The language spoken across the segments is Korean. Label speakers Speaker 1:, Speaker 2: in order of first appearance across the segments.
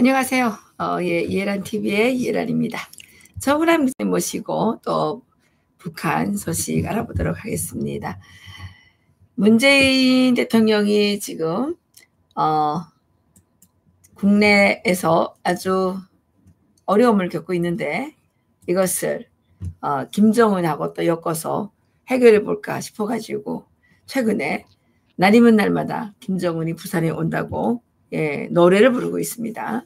Speaker 1: 안녕하세요. 어, 예, 예란 TV의 예란입니다. 저분한 모시고 또 북한 소식 알아보도록 하겠습니다. 문재인 대통령이 지금 어, 국내에서 아주 어려움을 겪고 있는데 이것을 어, 김정은하고 또 엮어서 해결해 볼까 싶어가지고 최근에 날이면 날마다 김정은이 부산에 온다고 예, 노래를 부르고 있습니다.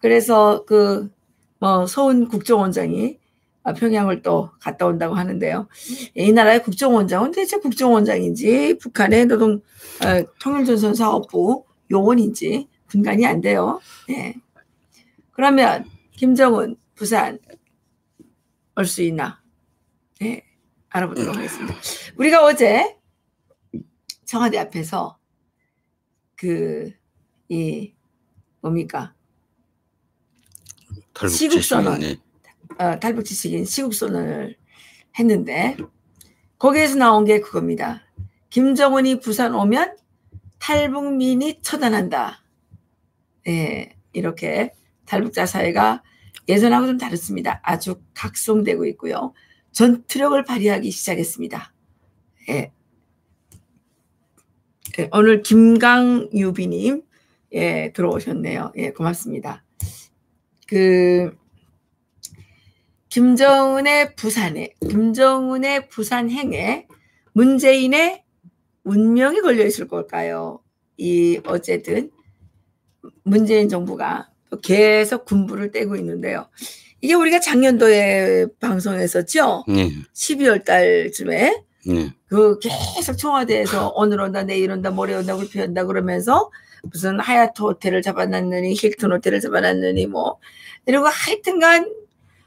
Speaker 1: 그래서 그 뭐서운 국정원장이 아, 평양을 또 갔다 온다고 하는데요. 이 나라의 국정원장은 대체 국정원장인지 북한의 노동 어, 통일전선 사업부 요원인지 분간이 안 돼요. 예. 그러면 김정은 부산 올 수 있나? 예. 알아보도록 하겠습니다. 우리가 어제 청와대 앞에서 그, 이, 뭡니까? 시국선언, 어, 탈북지 식인 시국선언을 했는데, 거기에서 나온 게 그겁니다. 김정은이 부산 오면 탈북민이 처단한다. 예, 이렇게 탈북자 사회가 예전하고 좀 다릅니다. 아주 각성되고 있고요. 전투력을 발휘하기 시작했습니다. 예, 예, 오늘 김강유비님 예, 들어오셨네요. 예, 고맙습니다. 그 김정은의 부산에 김정은의 부산행에 문재인의 운명이 걸려 있을 걸까요? 이 어쨌든 문재인 정부가 계속 군부를 떼고 있는데요. 이게 우리가 작년도에 방송했었죠. 네. 예. 12월 달쯤에 네. 그 계속 청와대에서 오늘 온다 내일 온다 모레 온다 불피 온다 그러면서 무슨 하얏트 호텔을 잡아놨느니 힐튼 호텔을 잡아놨느니 뭐 그리고 하여튼간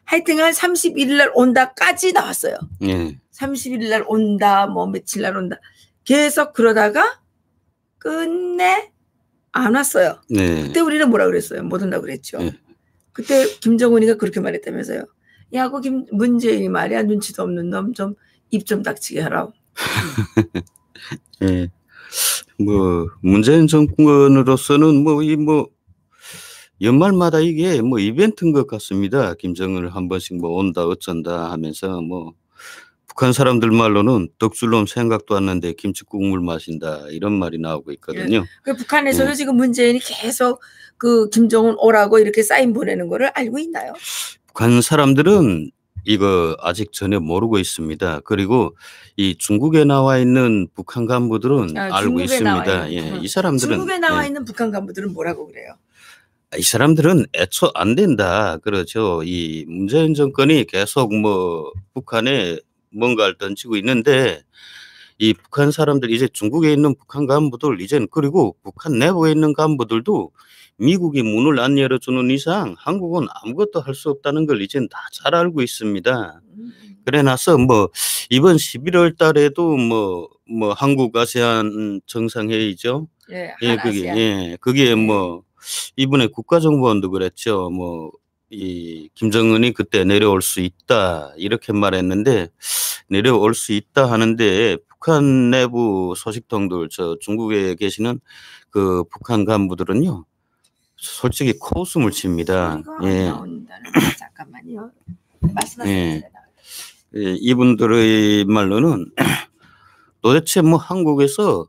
Speaker 1: 하여튼간 31일 날 온다까지 나왔어요. 네. 31일 날 온다 뭐 며칠 날 온다 계속 그러다가 끝내 안 왔어요. 네. 그때 우리는 뭐라 그랬어요? 못온다 그랬죠. 네. 그때 김정은이가 그렇게 말했다면서요. 야고 그 김 문재인이 말이야 눈치도 없는 놈좀 입좀 닥치게 하라고.
Speaker 2: 예. 뭐 문재인 정권으로서는 뭐 이 뭐 연말마다 이게 뭐 이벤트인 것 같습니다. 김정은을 한 번씩 뭐 온다 어쩐다 하면서 뭐 북한 사람들 말로는 덕줄놈 생각도 안는데 김치 국물 마신다 이런 말이 나오고 있거든요.
Speaker 1: 예. 북한에서도 예. 지금 문재인이 계속 그 김정은 오라고 이렇게 사인 보내는 거를 알고 있나요?
Speaker 2: 북한 사람들은 이거 아직 전혀 모르고 있습니다. 그리고 이 중국에 나와 있는 북한 간부들은 아, 알고 있습니다. 예, 이 사람들은 중국에 나와 예.
Speaker 1: 있는 북한 간부들은 뭐라고 그래요?
Speaker 2: 아, 이 사람들은 애초 안 된다. 그렇죠. 이 문재인 정권이 계속 뭐 북한에 뭔가를 던지고 있는데 이 북한 사람들 이제 중국에 있는 북한 간부들 이젠 그리고 북한 내부에 있는 간부들도 미국이 문을 안 열어주는 이상 한국은 아무것도 할 수 없다는 걸 이젠 다 잘 알고 있습니다. 음. 그래 나서 뭐 이번 11월 달에도 뭐, 뭐 한국 아세안 정상회의죠.
Speaker 1: 네, 예, 그게, 예,
Speaker 2: 그게 뭐 이번에 국가정보원도 그랬죠. 뭐 이 김정은이 그때 내려올 수 있다 이렇게 말했는데 내려올 수 있다 하는데 북한 내부 소식통들 저 중국에 계시는 그 북한 간부들은요 솔직히 코웃음 을칩니다 예.
Speaker 1: 잠깐만요. 말씀하세요. 예.
Speaker 2: 예. 이분들의 말로는 도대체 뭐 한국에서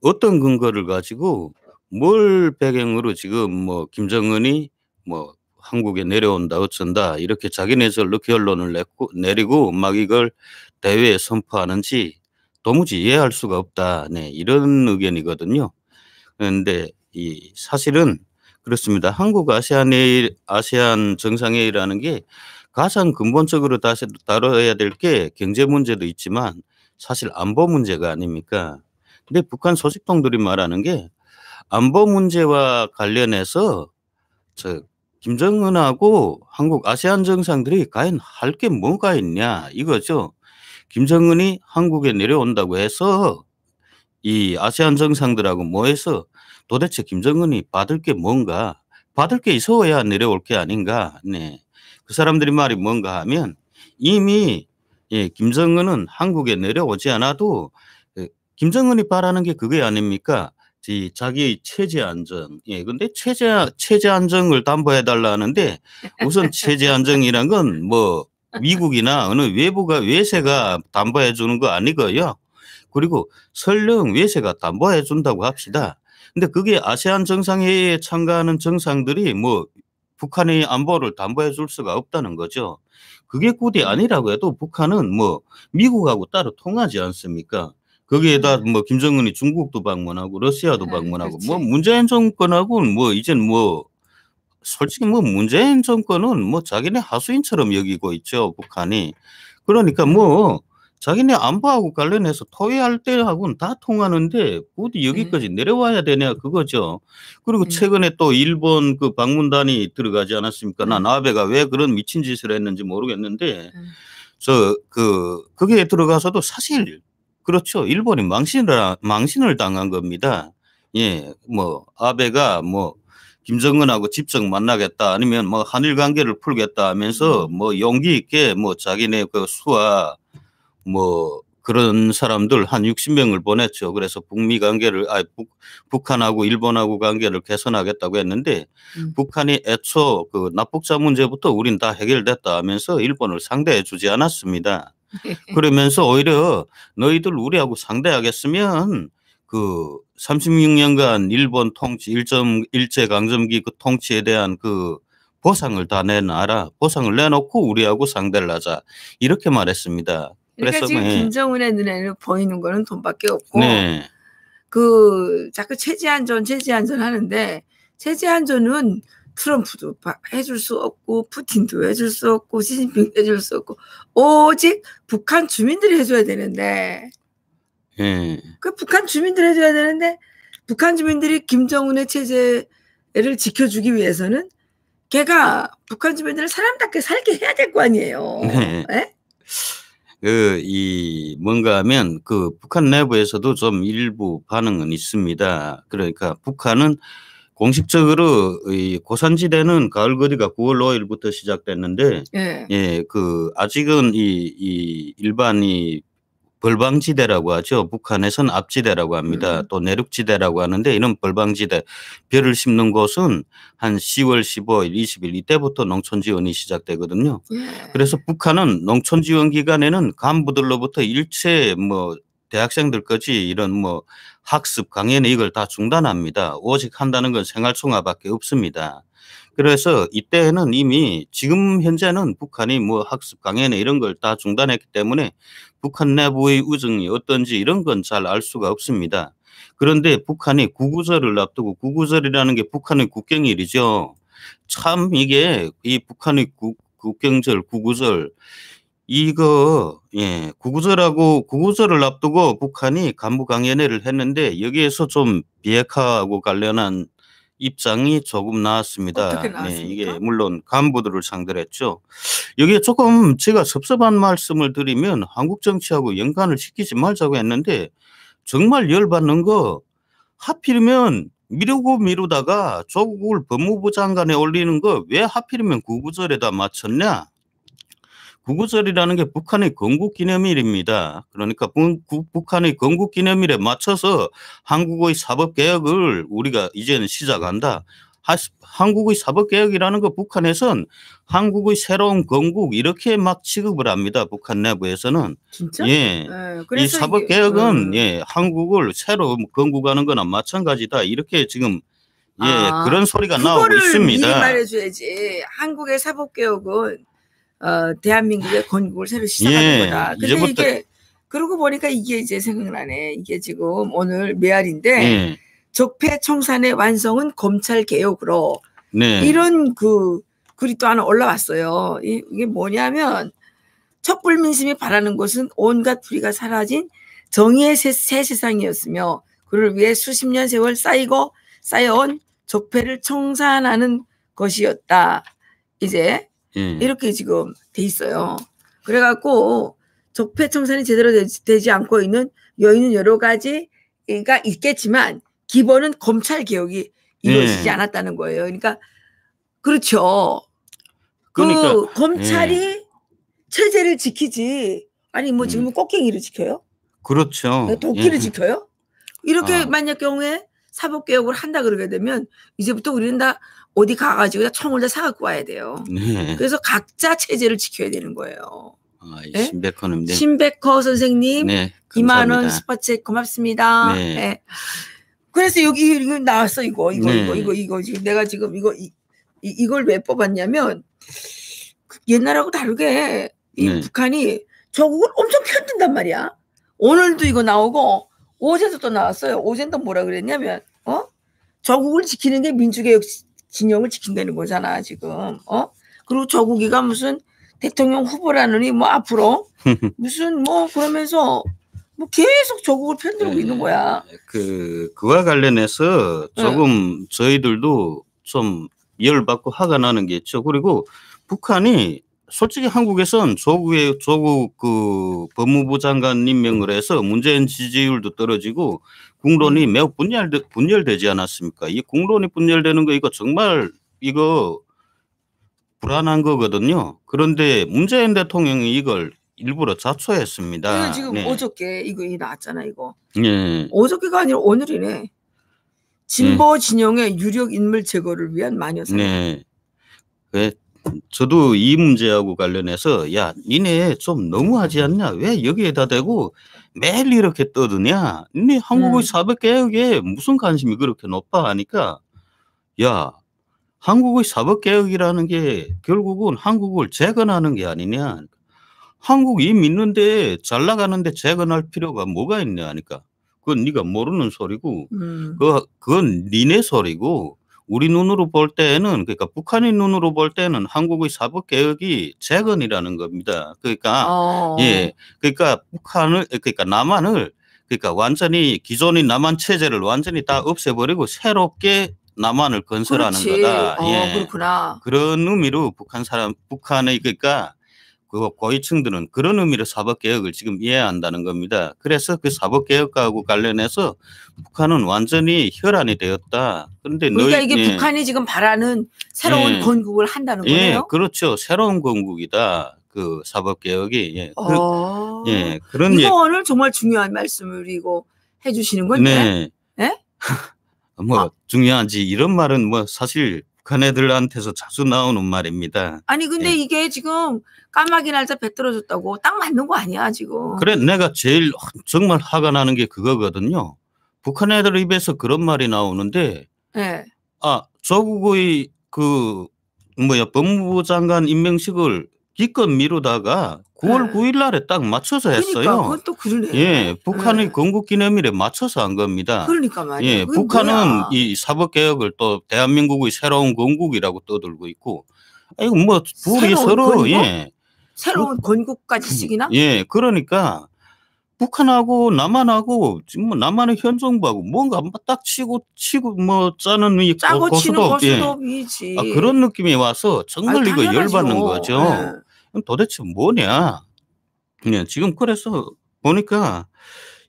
Speaker 2: 어떤 근거를 가지고 뭘 배경으로 지금 뭐 김정은이 뭐 한국에 내려온다 어쩐다 이렇게 자기네들로 결론을 냈고 내리고 막 이걸 대외에 선포하는지 도무지 이해할 수가 없다. 네 이런 의견이거든요. 그런데 이 사실은 그렇습니다. 한국 아세안의 아세안 정상회의라는 게 가장 근본적으로 다시 다뤄야 될 게 경제 문제도 있지만 사실 안보 문제가 아닙니까? 근데 북한 소식통들이 말하는 게 안보 문제와 관련해서 저 김정은하고 한국 아세안 정상들이 과연 할 게 뭐가 있냐 이거죠. 김정은이 한국에 내려온다고 해서 이 아세안 정상들하고 모여서 도대체 김정은이 받을 게 뭔가 받을 게 있어야 내려올 게 아닌가 네. 그 사람들이 말이 뭔가 하면 이미 예, 김정은은 한국에 내려오지 않아도 예, 김정은이 바라는 게 그게 아닙니까? 자기의 체제 안정. 예, 근데 체제, 체제 안정을 담보해 달라는데 하 우선 체제 안정이란 건 뭐 미국이나 어느 외부가 외세가 담보해 주는 거 아니고요. 그리고 설령 외세가 담보해 준다고 합시다. 근데 그게 아세안 정상회의에 참가하는 정상들이 뭐 북한의 안보를 담보해 줄 수가 없다는 거죠. 그게 굳이 음. 아니라고 해도 북한은 뭐 미국하고 따로 통하지 않습니까? 거기에다 음. 뭐 김정은이 중국도 방문하고 러시아도 아, 방문하고 그뭐 문재인 정권하고는 뭐 이젠 뭐 솔직히 뭐 문재인 정권은 뭐 자기네 하수인처럼 여기고 있죠 북한이 그러니까 뭐 자기네 안보하고 관련해서 토의할 때하고는 다 통하는데 어디 네. 여기까지 네. 내려와야 되냐 그거죠. 그리고 네. 최근에 또 일본 그 방문단이 들어가지 않았습니까? 네. 나 나베가 왜 그런 미친 짓을 했는지 모르겠는데 네. 저그 거기에 들어가서도 사실 그렇죠. 일본이 망신을 망신을 당한 겁니다. 예, 뭐 아베가 뭐 김정은하고 직접 만나겠다 아니면 뭐 한일 관계를 풀겠다 하면서 뭐 용기 있게 뭐 자기네 그 수와 뭐 그런 사람들 한 60명을 보냈죠. 그래서 북미 관계를 아 북, 한하고 일본하고 관계를 개선하겠다고 했는데 음. 북한이 애초 그 납북자 문제부터 우린 다 해결됐다 하면서 일본을 상대해 주지 않았습니다. 그러면서 오히려 너희들 우리하고 상대하겠으면 그 36년간 일본 통치 일점 일제 강점기 그 통치에 대한 그 보상을 다 내놔라. 보상을 내놓고 우리하고 상대를 하자. 이렇게 말했습니다. 그러니까 지금 네.
Speaker 1: 김정은의 눈에는 보이는 거는 돈밖에 없고 네. 그 자꾸 체제 안전 체제 안전 하는데 체제 안전은 트럼프도 해줄 수 없고 푸틴도 해줄 수 없고 시진핑도 해줄 수 없고 오직 북한 주민들이 해줘야 되는데 네. 그 북한 주민들이 해줘야 되는데 북한 주민들이 김정은의 체제를 지켜주기 위해서는 걔가 북한 주민들을 사람답게 살게 해야 될 거 아니에요. 네? 예?
Speaker 2: 그, 이, 뭔가 하면 그 북한 내부에서도 좀 일부 반응은 있습니다. 그러니까 북한은 공식적으로 이 고산지대는 가을 거리가 9월 5일부터 시작됐는데, 예, 예그 아직은 이, 이 일반 이 벌방지대라고 하죠. 북한에선 앞지대라고 합니다. 음. 또 내륙지대라고 하는데 이런 벌방지대 별을 심는 곳은 한 10월 15일, 20일 이때부터 농촌지원이 시작되거든요. 예. 그래서 북한은 농촌지원 기간에는 간부들로부터 일체 뭐 대학생들까지 이런 뭐 학습 강연 이걸 다 중단합니다. 오직 한다는 건 생활총화밖에 없습니다. 그래서 이때는 이미 지금 현재는 북한이 뭐 학습 강연회 이런 걸 다 중단했기 때문에 북한 내부의 우정이 어떤지 이런 건 잘 알 수가 없습니다. 그런데 북한이 구구절을 앞두고 구구절이라는 게 북한의 국경일이죠. 참 이게 이 북한의 국, 국경절 구구절 이거 예 구구절하고 구구절을 앞두고 북한이 간부 강연회를 했는데 여기에서 좀 비핵화하고 관련한 입장이 조금 나왔습니다. 네, 이게 물론 간부들을 상대로 했죠. 여기에 조금 제가 섭섭한 말씀을 드리면 한국 정치하고 연관을 시키지 말자고 했는데 정말 열받는 거 하필이면 미루고 미루다가 조국을 법무부 장관에 올리는 거 왜 하필이면 구구절에다 맞췄냐? 구구절이라는 게 북한의 건국기념일입니다. 그러니까 북한의 건국기념일에 맞춰서 한국의 사법개혁을 우리가 이제는 시작한다. 한국의 사법개혁이라는 거 북한에선 한국의 새로운 건국 이렇게 막 취급을 합니다. 북한 내부에서는.
Speaker 1: 진짜? 예. 네, 이 사법개혁은
Speaker 2: 이 어. 예, 한국을 새로 건국하는 거나 마찬가지다. 이렇게 지금 예, 아, 그런 소리가 나오고 있습니다. 그거를 미리
Speaker 1: 말해줘야지. 한국의 사법개혁은 어, 대한민국의 건국을 새로 시작하는 예, 거다. 근데 이제부터... 뭐 이게 그러고 보니까 이게 이제 생각나네. 이게 지금 오늘 메아리인데 예. 적폐 청산의 완성은 검찰 개혁으로 네. 이런 그 글이 또 하나 올라왔어요. 이게 뭐냐면 촛불 민심이 바라는 것은 온갖 불의가 사라진 정의의 새, 새 세상이었으며 그를 위해 수십 년 세월 쌓이고 쌓여온 적폐를 청산하는 것이었다. 이제 예. 이렇게 지금 돼 있어요. 그래갖고 적폐 청산이 제대로 되지 않고 있는 여인은 여러 가지 그 있겠지만 기본은 검찰 개혁이 예. 이루어지지 예. 않았다는 거예요. 그러니까 그렇죠. 그러니까, 그 검찰이 예. 체제를 지키지 아니 뭐지금 음. 꽃갱이를 지켜요?
Speaker 2: 그렇죠. 네, 도끼를 예. 지켜요?
Speaker 1: 이렇게 아. 만약 경우에 사법 개혁을 한다 그러게 되면 이제부터 우리는 다 어디 가가지고 총을다 사갖고 와야 돼요. 네. 그래서 각자 체제를 지켜야 되는 거예요.
Speaker 2: 아, 네? 예? 신백호님.
Speaker 1: 신백호 선생님. 네, 이만원 스파체 고맙습니다. 네. 네. 그래서 여기 이거 나왔어 이거 이거 네. 이거 이거 이거 지금 내가 지금 이거 이, 이걸 왜 뽑았냐면 그 옛날하고 다르게 이 네. 북한이 조국을 엄청 편든단 말이야. 오늘도 이거 나오고 어제도 또 나왔어요. 어젠 또 뭐라 그랬냐면 어 저국을 지키는 게 민주개혁 진영을 지킨다는 거잖아 지금. 어? 그리고 저국이가 무슨 대통령 후보라느니 뭐 앞으로 무슨 뭐 그러면서 뭐 계속 조국을 편들고 네, 있는 거야. 예, 예.
Speaker 2: 그 그와 관련해서 예. 조금 네. 저희들도 좀 열받고 화가 나는 게 있죠. 그리고 북한이 솔직히 한국에선 조국의 조국 그 법무부 장관 임명을 해서 문재인 지지율도 떨어지고 국론이 매우 분열되, 분열되지 않았습니까? 이 국론이 분열되는 거 이거 정말 이거 불안한 거거든요. 그런데 문재인 대통령이 이걸 일부러 자초했습니다. 이거 지금 네.
Speaker 1: 어저께 이거 나왔잖아 이거. 네. 어저께가 아니라 오늘이네. 진보 네. 진영의 유력 인물 제거를 위한 마녀사.
Speaker 2: 네. 네. 저도 이 문제하고 관련해서 야 니네 좀 너무하지 않냐 왜 여기에다 대고 매일 이렇게 떠드냐? 네 한국의 네. 사법 개혁에 무슨 관심이 그렇게 높아 하니까 야 한국의 사법개혁이라는 게 결국은 한국을 재건하는 게 아니냐. 한국 이 믿는데 잘 나가는데 재건할 필요가 뭐가 있냐 하니까 그건 네가 모르는 소리고 음. 그 그건 니네 소리고 우리 눈으로 볼 때는 그러니까 북한의 눈으로 볼 때는 한국의 사법 개혁이 재건이라는 겁니다. 그러니까 어. 예, 그러니까 북한을 그러니까 남한을 그러니까 완전히 기존의 남한 체제를 완전히 다 없애버리고 새롭게 남한을 건설하는 그렇지. 거다. 어, 예.
Speaker 1: 그렇구나.
Speaker 2: 그런 의미로 북한 사람 북한의 그러니까 그 고위층들은 그런 의미로 사법개혁을 지금 이해한다는 겁니다. 그래서 그사법개혁과 관련해서 북한은 완전히 혈안이 되었다. 그런데 그러니까 너희, 이게 예. 북한이
Speaker 1: 지금 바라는 새로운 예. 건국을 한다는 거예요? 예,
Speaker 2: 그렇죠. 새로운 건국이다. 그 사법개혁이. 예.
Speaker 1: 어... 그,
Speaker 2: 예. 그런 예. 이거
Speaker 1: 오늘 정말 중요한 말씀을 이거 해주시는 건데. 네. 예?
Speaker 2: 뭐 아. 중요한지 이런 말은 뭐 사실 북한 애들한테서 자주 나오는 말입니다.
Speaker 1: 아니 근데 예. 이게 지금 까마귀 날짜 배 떨어졌다고 딱 맞는 거 아니야 지금. 그래
Speaker 2: 내가 제일 정말 화가 나는 게 그거거든요. 북한 애들 입에서 그런 말이 나오는데 예. 아 조국의 그 뭐야 법무부 장관 임명식을 기껏 미루다가 9월 9일 날에 딱 맞춰서 그러니까 했어요. 그러니까 그건
Speaker 1: 또 그러네. 예, 네.
Speaker 2: 북한의 네. 건국기념일에 맞춰서 한 겁니다. 그러니까
Speaker 1: 말이에 예, 북한은 뭐야.
Speaker 2: 이 사법 개혁을 또 대한민국의 새로운 건국이라고 떠들고 있고, 아, 이거 뭐 둘이 서로 건국? 예,
Speaker 1: 새로운 건국까지 쓰기나? 예,
Speaker 2: 그러니까
Speaker 1: 북한하고
Speaker 2: 남한하고 지금 뭐 남한의 현 정부하고 뭔가 뭐 딱 치고 치고 뭐 짜는 이 짜고 치는 고도 예. 아, 그런 느낌이 와서 정말 아니, 이거 열받는 거죠. 네. 도대체 뭐냐? 네, 지금 그래서 보니까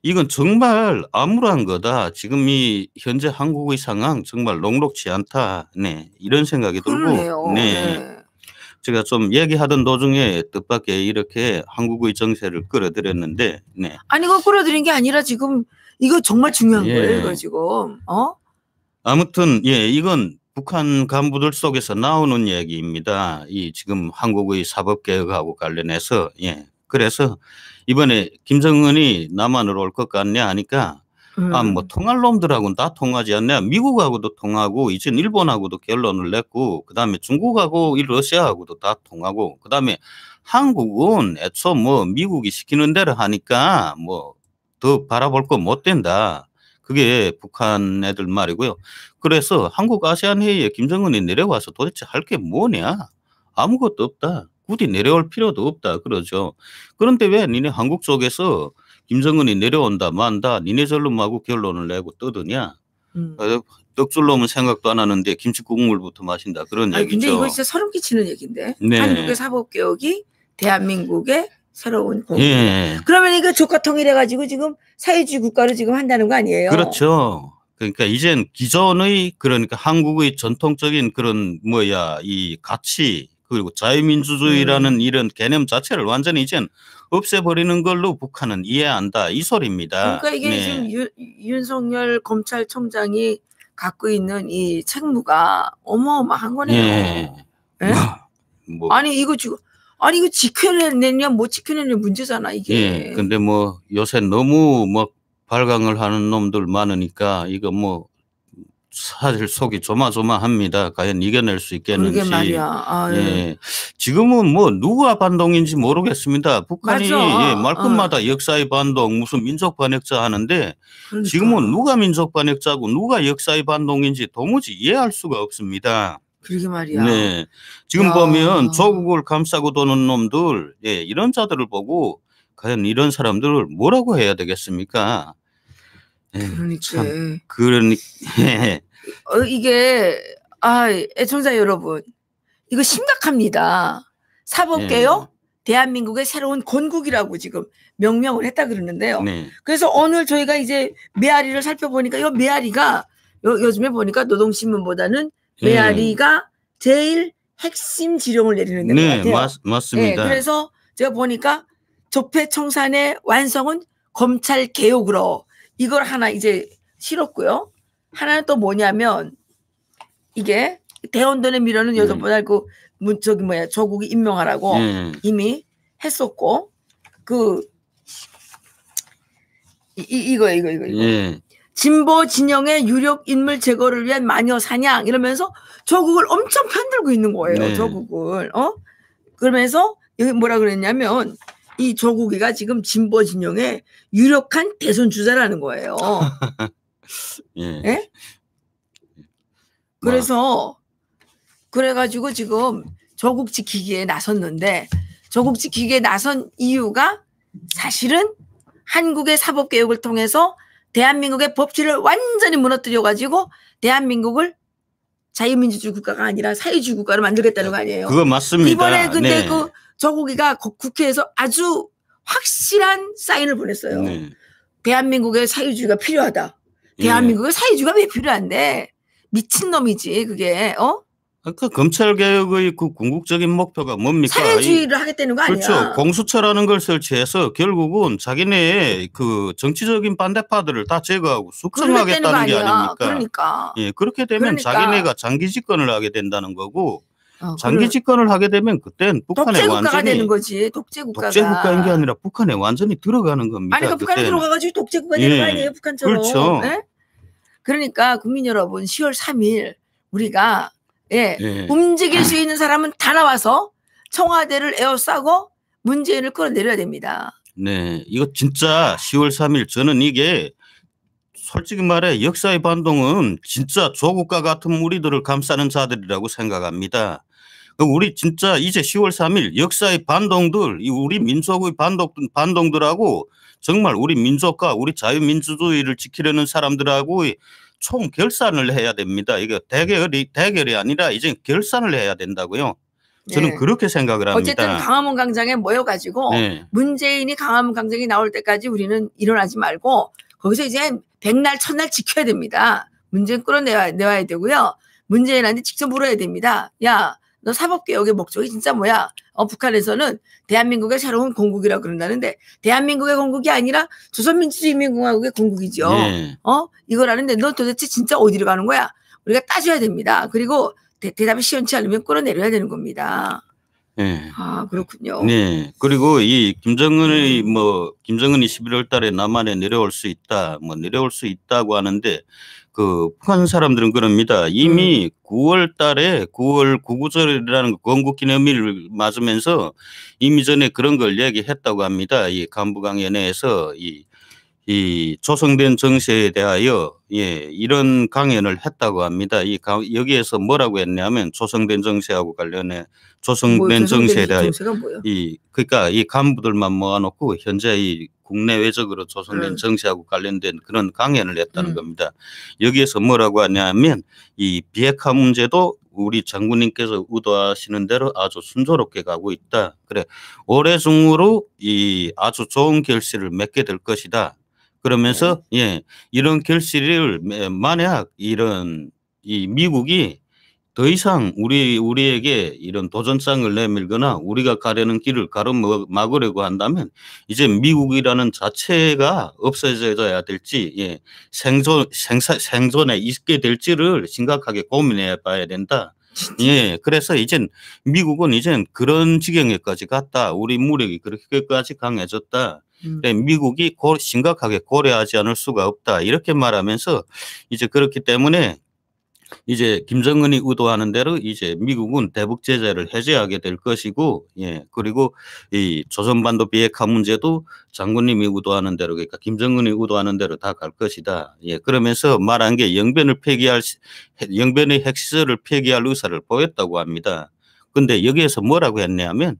Speaker 2: 이건 정말 암울한 거다. 지금 이 현재 한국의 상황 정말 녹록지 않다. 네, 이런 생각이 들고.
Speaker 1: 네. 네.
Speaker 2: 제가 좀 얘기하던 도중에 뜻밖의 이렇게 한국의 정세를 끌어들였는데, 네.
Speaker 1: 아니, 그거 끌어들인 게 아니라 지금 이거 정말 중요한 예. 거예요, 이거 지금. 어?
Speaker 2: 아무튼, 예, 이건 북한 간부들 속에서 나오는 얘기입니다. 이 지금 한국의 사법개혁하고 관련해서 예. 그래서 이번에 김정은이 남한으로 올 것 같냐 하니까 아, 음. 아뭐 통할 놈들하고는 다 통하지 않냐 미국하고도 통하고 이제 일본하고도 결론을 냈고 그다음에 중국하고 이 러시아하고도 다 통하고 그다음에 한국은 애초 뭐 미국이 시키는 대로 하니까 뭐 더 바라볼 거 못 된다 그게 북한 애들 말이고요. 그래서 한국 아세안 회의에 김정은이 내려와서 도대체 할 게 뭐냐? 아무것도 없다. 굳이 내려올 필요도 없다. 그러죠. 그런데 왜 니네 한국 쪽에서 김정은이 내려온다, 만다, 니네 절로마구 결론을 내고 떠드냐? 음. 떡줄놈은 어, 생각도 안 하는데 김치 국물부터 마신다 그런 얘기죠. 아니, 근데 이거 진짜
Speaker 1: 서름 끼치는 얘기인데 네. 한국의 사법개혁이 대한민국의 새로운 공. 예. 그러면 이거 조카 통일해 가지고 지금 사회주의 국가로 지금 한다는 거 아니에요?
Speaker 2: 그렇죠. 그러니까 이젠 기존의 그러니까 한국의 전통적인 그런 뭐야 이 가치 그리고 자유민주주의라는 음. 이런 개념 자체를 완전히 이젠 없애버리는 걸로 북한은 이해한다 이 소리입니다. 그러니까 이게 네. 지금
Speaker 1: 유, 윤석열 검찰총장이 갖고 있는 이 책무가 어마어마한 거네요. 네. 네? 뭐. 아니 이거 지금 아니 이거 지켜내냐 못 뭐 지켜내냐 문제잖아 이게. 예.
Speaker 2: 근데 뭐 요새 너무 뭐 발광을 하는 놈들 많으니까 이거 뭐 사실 속이 조마조마합니다. 과연 이겨낼 수 있겠는지. 그게 말이야. 아, 예. 예. 지금은 뭐 누가 반동인지 모르겠습니다. 북한이 예, 말끝마다 어. 역사의 반동, 무슨 민족 반역자 하는데 그러니까. 지금은 누가 민족 반역자고 누가 역사의 반동인지 도무지 이해할 수가 없습니다.
Speaker 1: 그러게 말이야. 네.
Speaker 2: 지금 야. 보면 조국을 감싸고 도는 놈들, 예, 이런 자들을 보고 과연 이런 사람들을 뭐라고 해야 되겠습니까? 예,
Speaker 1: 그러니까. 참,
Speaker 2: 그러니, 예.
Speaker 1: 어, 이게, 아, 애청자 여러분, 이거 심각합니다. 사법개혁, 예. 네. 대한민국의 새로운 건국이라고 지금 명명을 했다 그러는데요. 네. 그래서 오늘 저희가 이제 메아리를 살펴보니까 이 메아리가 요, 요즘에 보니까 노동신문보다는 메아리가 음. 제일 핵심 지령을 내리는 데 네, 같아요. 맞, 맞습니다. 네, 그래서 제가 보니까 조폐청산의 완성은 검찰 개혁으로 이걸 하나 이제 실었고요. 하나는 또 뭐냐면 이게 대원돈의밀어은 여전보다 음. 그 저기 뭐야 조국이 임명하라고 음. 이미 했었고 그 이, 이, 이거 이거 이거 이거 예. 진보 진영의 유력 인물 제거를 위한 마녀 사냥 이러면서 조국을 엄청 편들고 있는 거예요. 네. 조국을 어 그러면서 여기 뭐라 그랬냐면 이 조국이가 지금 진보 진영의 유력한 대선 주자라는 거예요. 예. 네? 그래서 그래가지고 지금 조국 지키기에 나섰는데 조국 지키기에 나선 이유가 사실은 한국의 사법 개혁을 통해서 대한민국의 법치를 완전히 무너뜨려가지고 대한민국을 자유민주주의 국가가 아니라 사회주의 국가로 만들겠다는 거 아니에요. 그거 맞습니다. 이번에 근데 네. 그 저고기가 국회에서 아주 확실한 사인을 보냈어요. 네. 대한민국의 사회주의가 필요하다. 대한민국의 네. 사회주의가 왜 필요한데 미친놈이지 그게 어? 그러니까
Speaker 2: 검찰 개혁의 그 궁극적인 목표가 뭡니까? 사회주의를
Speaker 1: 하겠다는 거 그렇죠. 아니야? 그렇죠.
Speaker 2: 공수처라는 걸 설치해서 결국은 자기네 그 정치적인 반대파들을 다 제거하고 숙성하겠다는 게 아닙니까? 그러니까. 예, 그렇게 되면 그러니까. 자기네가 장기 집권을 하게 된다는 거고 어, 장기 집권을 하게 되면 그땐 북한에 완전히 되는
Speaker 1: 거지. 독재 국가가 독재 국가인 게
Speaker 2: 아니라 북한에 완전히 들어가는 겁니다. 아니 그러니까 북한에 들어가가지고
Speaker 1: 독재 국가 되는 예. 거 아니에요? 예, 북한처럼. 그렇죠. 네? 그러니까 국민 여러분 10월 3일 우리가 예. 예. 움직일 수 있는 사람은 다 나와서 청와대를 에어싸고 문재인을 끌어내려야 됩니다.
Speaker 2: 네. 이거 진짜 10월 3일 저는 이게 솔직히 말해 역사의 반동은 진짜 조국과 같은 우리들을 감싸는 자들이라고 생각합니다. 그 우리 진짜 이제 10월 3일 역사의 반동들, 우리 민족의 반동, 반동들하고 정말 우리 민족과 우리 자유민주주의를 지키려는 사람들하고 총 결산을 해야 됩니다. 이게 대결이 대결이 아니라 이제 결산을 해야 된다고요. 저는 네. 그렇게 생각을 합니다. 어쨌든
Speaker 1: 강화문 광장에 모여가지고 네. 문재인이 강화문 광장이 나올 때까지 우리는 일어나지 말고 거기서 이제 백날 첫날 지켜야 됩니다. 문재인 끌어내야 내야 되고요. 문재인한테 직접 물어야 됩니다. 야너 사법개혁의 목적이 진짜 뭐야? 어, 북한에서는 대한민국의 새로운 공국이라 고 그런다는데 대한민국의 공국이 아니라 조선민주주의민공화국의 인 공국이죠. 네. 예. 어 이거라는데 너 도대체 진짜 어디로 가는 거야? 우리가 따져야 됩니다. 그리고 대, 답이 시원치 않으면 끌어내려야 되는 겁니다. 네. 아 그렇군요.
Speaker 2: 네. 그리고 이 김정은의 음. 뭐 김정은이 11월달에 남한에 내려올 수 있다, 뭐 내려올 수 있다고 하는데 그 북한 사람들은 그럽니다. 이미 음. 9월 달에 9월 9구절이라는 그 건국기념일을 맞으면서 이미 전에 그런 걸 얘기했다고 합니다. 이 간부강연회에서 이이 조성된 정세에 대하여 예, 이런 강연을 했다고 합니다. 이 강, 여기에서 뭐라고 했냐면 조성된 정세하고 관련해 조성된 뭐 정세에 대하여 이 그러니까 이 간부들만 모아놓고 현재 이 국내외적으로 조성된 음. 정세하고 관련된 그런 강연을 했다는 음. 겁니다. 여기에서 뭐라고 하냐면 이 비핵화 문제도 우리 장군님께서 의도하시는 대로 아주 순조롭게 가고 있다. 그래 올해 중으로 이 아주 좋은 결실을 맺게 될 것이다. 그러면서 네. 예 이런 결실을 만약 이런 이 미국이 더 이상 우리 우리에게 이런 도전장을 내밀거나 우리가 가려는 길을 가로막으려고 한다면 이제 미국이라는 자체가 없어져야 될지 예, 생존 생사, 생존에 있게 될지를 심각하게 고민해 봐야 된다. 진짜? 예, 그래서 이젠 미국은 이젠 그런 지경에까지 갔다. 우리 무력이 그렇게까지 강해졌다. 그 미국이 고, 심각하게 고려하지 않을 수가 없다 이렇게 말하면서 이제 그렇기 때문에 이제 김정은이 의도하는 대로 이제 미국은 대북 제재를 해제하게 될 것이고 예 그리고 이 조선반도 비핵화 문제도 장군님이 의도하는 대로 그러니까 김정은이 의도하는 대로 다 갈 것이다 예 그러면서 말한 게 영변을 폐기할 영변의 핵시설을 폐기할 의사를 보였다고 합니다 근데 여기에서 뭐라고 했냐면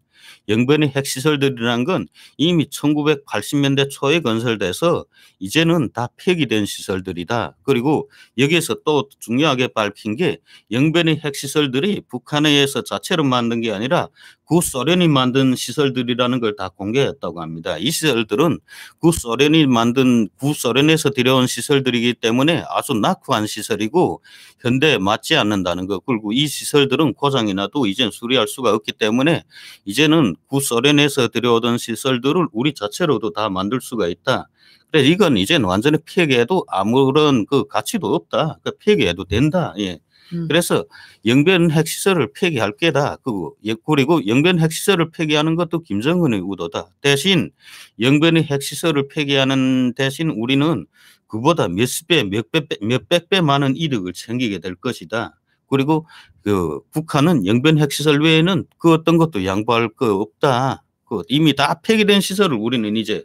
Speaker 2: 영변의 핵시설들이란 건 이미 1980년대 초에 건설돼서 이제는 다 폐기된 시설들이다. 그리고 여기에서 또 중요하게 밝힌 게 영변의 핵시설들이 북한에 의해서 자체로 만든 게 아니라 구소련이 만든 시설들이라는 걸 다 공개했다고 합니다. 이 시설들은 구소련이 만든 구소련에서 들여온 시설들이기 때문에 아주 낙후한 시설이고 현대에 맞지 않는다는 것. 그리고 이 시설들은 고장이 나도 이젠 수리할 수가 없기 때문에 이제는 문제는 그 구소련에서 들여오던 시설들을 우리 자체로도 다 만들 수가 있다. 그래 이건 이제 완전히 폐기해도 아무런 그 가치도 없다. 그 폐기해도 된다. 예. 음. 그래서 영변 핵시설을 폐기할 게다. 그리 예, 그리고 영변 핵시설을 폐기하는 것도 김정은의 우도다. 대신 영변의 핵시설을 폐기하는 대신 우리는 그보다 몇십 배, 몇백 배, 몇백 배 많은 이득을 챙기게 될 것이다. 그리고 그 북한은 영변 핵시설 외에는 그 어떤 것도 양보할 거 없다. 그 이미 다 폐기된 시설을 우리는 이제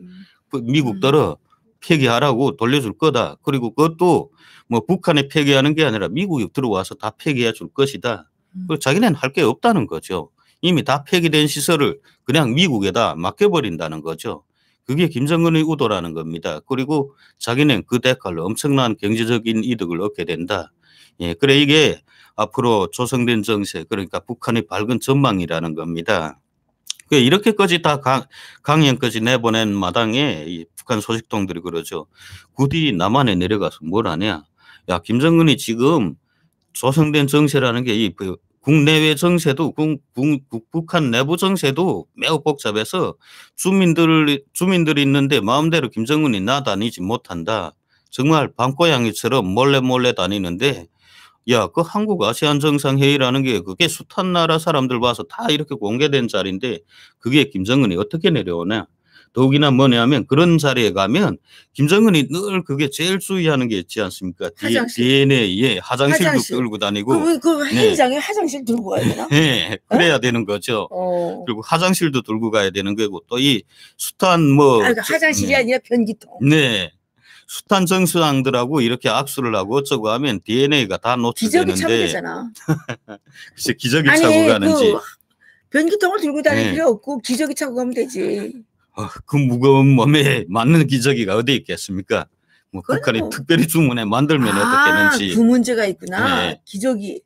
Speaker 2: 그 음. 미국 따라 폐기하라고 돌려줄 거다. 그리고 그것도 뭐 북한에 폐기하는 게 아니라 미국이 들어와서 다 폐기해 줄 것이다. 그 음. 자기네는 할 게 없다는 거죠. 이미 다 폐기된 시설을 그냥 미국에다 맡겨버린다는 거죠. 그게 김정은의 의도라는 겁니다. 그리고 자기는 그 대가로 엄청난 경제적인 이득을 얻게 된다. 예, 그래 이게 앞으로 조성된 정세 그러니까 북한의 밝은 전망이라는 겁니다. 그 이렇게까지 다 강, 연까지 내보낸 마당에 북한 소식통들이 그러죠. 굳이 남한에 내려가서 뭘 하냐. 야 김정은이 지금 조성된 정세라는 게 이 국내외 정세도 국, 국, 북한 내부 정세도 매우 복잡해서 주민들 주민들이 있는데 마음대로 김정은이 나다니지 못한다. 정말 밤고양이처럼 몰래 몰래 다니는데 야, 그 한국 아세안 정상회의라는 게 그게 숱한 나라 사람들 봐서다 이렇게 공개된 자리인데 그게 김정은이 어떻게 내려오냐. 더욱이나 뭐냐면 그런 자리에 가면 김정은이 늘 그게 제일 주의하는 게 있지 않습니까? 화장실. DNA에 화장실도 화장실. 끌고 다니고. 그, 그 회의장에
Speaker 1: 네. 화장실 들고 가야 되나?
Speaker 2: 네, 그래야 되는 거죠. 어. 그리고 화장실도 들고 가야 되는 거고 또 이 숱한 뭐. 아, 그러니까 화장실이 네.
Speaker 1: 아니라 변기통.
Speaker 2: 네. 수탄 정수왕들하고 이렇게 악수를 하고 어쩌고 하면 DNA가 다 노출되는데 기적이 착오되잖아. 글쎄 기적이 차고 그 가는지. 그
Speaker 1: 변기통을 들고 다닐 네. 필요 없고 기적이 차고 가면 되지.
Speaker 2: 어, 그 무거운 몸에 맞는 기저귀가 어디 있겠습니까? 뭐 북한이 뭐... 특별히 주문에 만들면 아, 어떻게 되는지. 그
Speaker 1: 문제가 있구나. 네. 기저귀.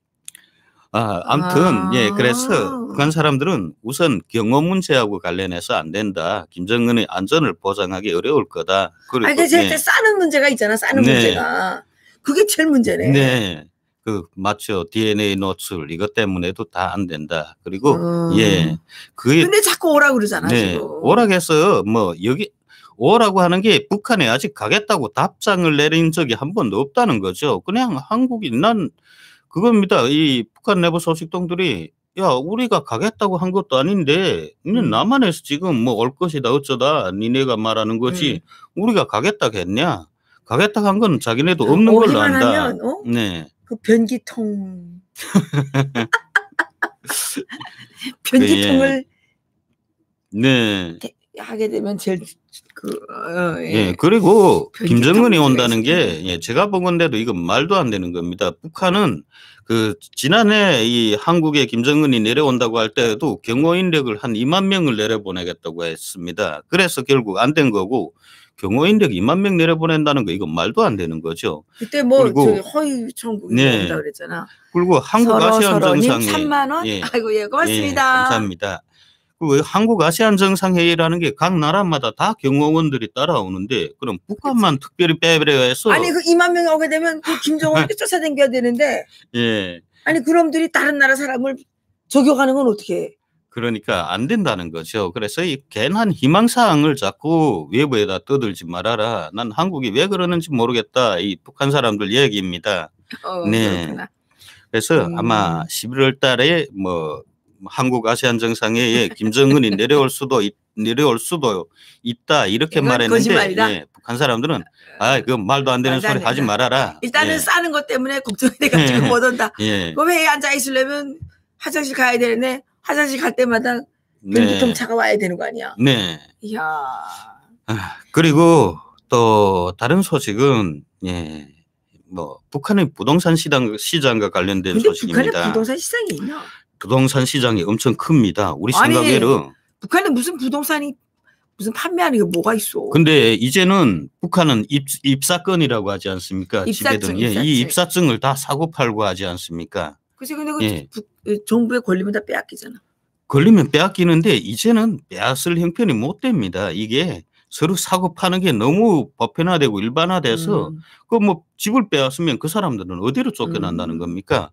Speaker 2: 아, 아무튼 아. 예 그래서 북한 사람들은 우선 경호 문제하고 관련해서 안 된다. 김정은의 안전을 보장하기 어려울 거다. 그리고 아니, 근데 그 예. 그 싸는
Speaker 1: 문제가 있잖아. 싸는 네. 문제가 그게 제일 문제네. 네.
Speaker 2: 그 맞죠 DNA 노출 이것 때문에도 다 안 된다. 그리고 음. 예 그게 근데
Speaker 1: 자꾸 오라 고 그러잖아. 네.
Speaker 2: 지금. 오락해서 뭐 여기 오라고 하는 게 북한에 아직 가겠다고 답장을 내린 적이 한 번도 없다는 거죠. 그냥 한국인 난 그겁니다. 이 북한 내부 소식통들이 야 우리가 가겠다고 한 것도 아닌데 니 음. 남한에서 지금 뭐 올 것이다 어쩌다 니네가 말하는 거지 음. 우리가 가겠다 했냐 가겠다한 건 자기네도 음, 없는 걸로 안다. 하면, 어? 네.
Speaker 1: 그 변기통. 변기통을
Speaker 2: 예. 네. 네.
Speaker 1: 하게 되면 제일 그 어, 어, 예. 예.
Speaker 2: 그리고 김정은이 온다는 게 예, 제가 보건데도 이건 말도 안 되는 겁니다. 북한은 그 지난해 이 한국에 김정은이 내려온다고 할 때도 경호 인력을 한 2만 명을 내려보내겠다고 했습니다. 그래서 결국 안 된 거고 경호 인력 2만 명 내려보낸다는 거 이건 말도 안 되는 거죠.
Speaker 1: 그때 뭐 그리고, 허위 청구 네. 된다 그랬잖아.
Speaker 2: 그리고 한국 서로, 아세안 정상회 3만 원. 예.
Speaker 1: 아이고 예, 예 고맙습니다. 예,
Speaker 2: 감사합니다. 한국 아세안 정상회의라는 게 각 나라마다 다 경호원들이 따라오는데 그럼 북한만 그치. 특별히 빼버려야 해서 아니 그
Speaker 1: 2만 명이 오게 되면 그 김정은을 쫓아다겨야 되는데 예. 아니 그럼들이 다른 나라 사람을 저격하는 건 어떻게 해?
Speaker 2: 그러니까 안 된다는 거죠. 그래서 이 괜한 희망사항을 자꾸 외부에다 떠들지 말아라. 난 한국이 왜 그러는지 모르겠다. 이 북한 사람들 얘기입니다.
Speaker 1: 어, 네. 그렇구나.
Speaker 2: 그래서 음. 아마 11월 달에 뭐 한국 아세안 정상회의에 김정은이 내려올 수도 있, 내려올 수도 있다 이렇게 말했는데 예, 북한 사람들은 아그 말도 안 되는 소리 된 하지 말아라. 일단은 예.
Speaker 1: 싸는 것 때문에 걱정이 못 온다. 그럼 회 앉아 있으려면 화장실 가야 되는데 화장실 갈 때마다 네. 변기통 차가 와야 되는 거 아니야? 네. 이야.
Speaker 2: 아, 그리고 또 다른 소식은 예. 뭐 북한의 부동산 시장 시장과 관련된 근데 소식입니다. 북한에 부동산
Speaker 1: 시장이 있나?
Speaker 2: 부동산 시장이 엄청 큽니다. 우리 생각에는
Speaker 1: 북한에 무슨 부동산이 무슨 판매하는 게 뭐가 있어.
Speaker 2: 근데 이제는 북한은 입, 입사건이라고 하지 않습니까? 입사증, 예, 입사증. 이 입사증을 다 사고 팔고 하지 않습니까?
Speaker 1: 그치 근데 예. 부, 그 정부의 권리면 다 빼앗기잖아.
Speaker 2: 걸리면 빼앗기는데 이제는 빼앗을 형편이 못 됩니다. 이게 서로 사고 파는 게 너무 보편화되고 일반화돼서 음. 그뭐 집을 빼앗으면 그 사람들은 어디로 쫓겨난다는 음. 겁니까?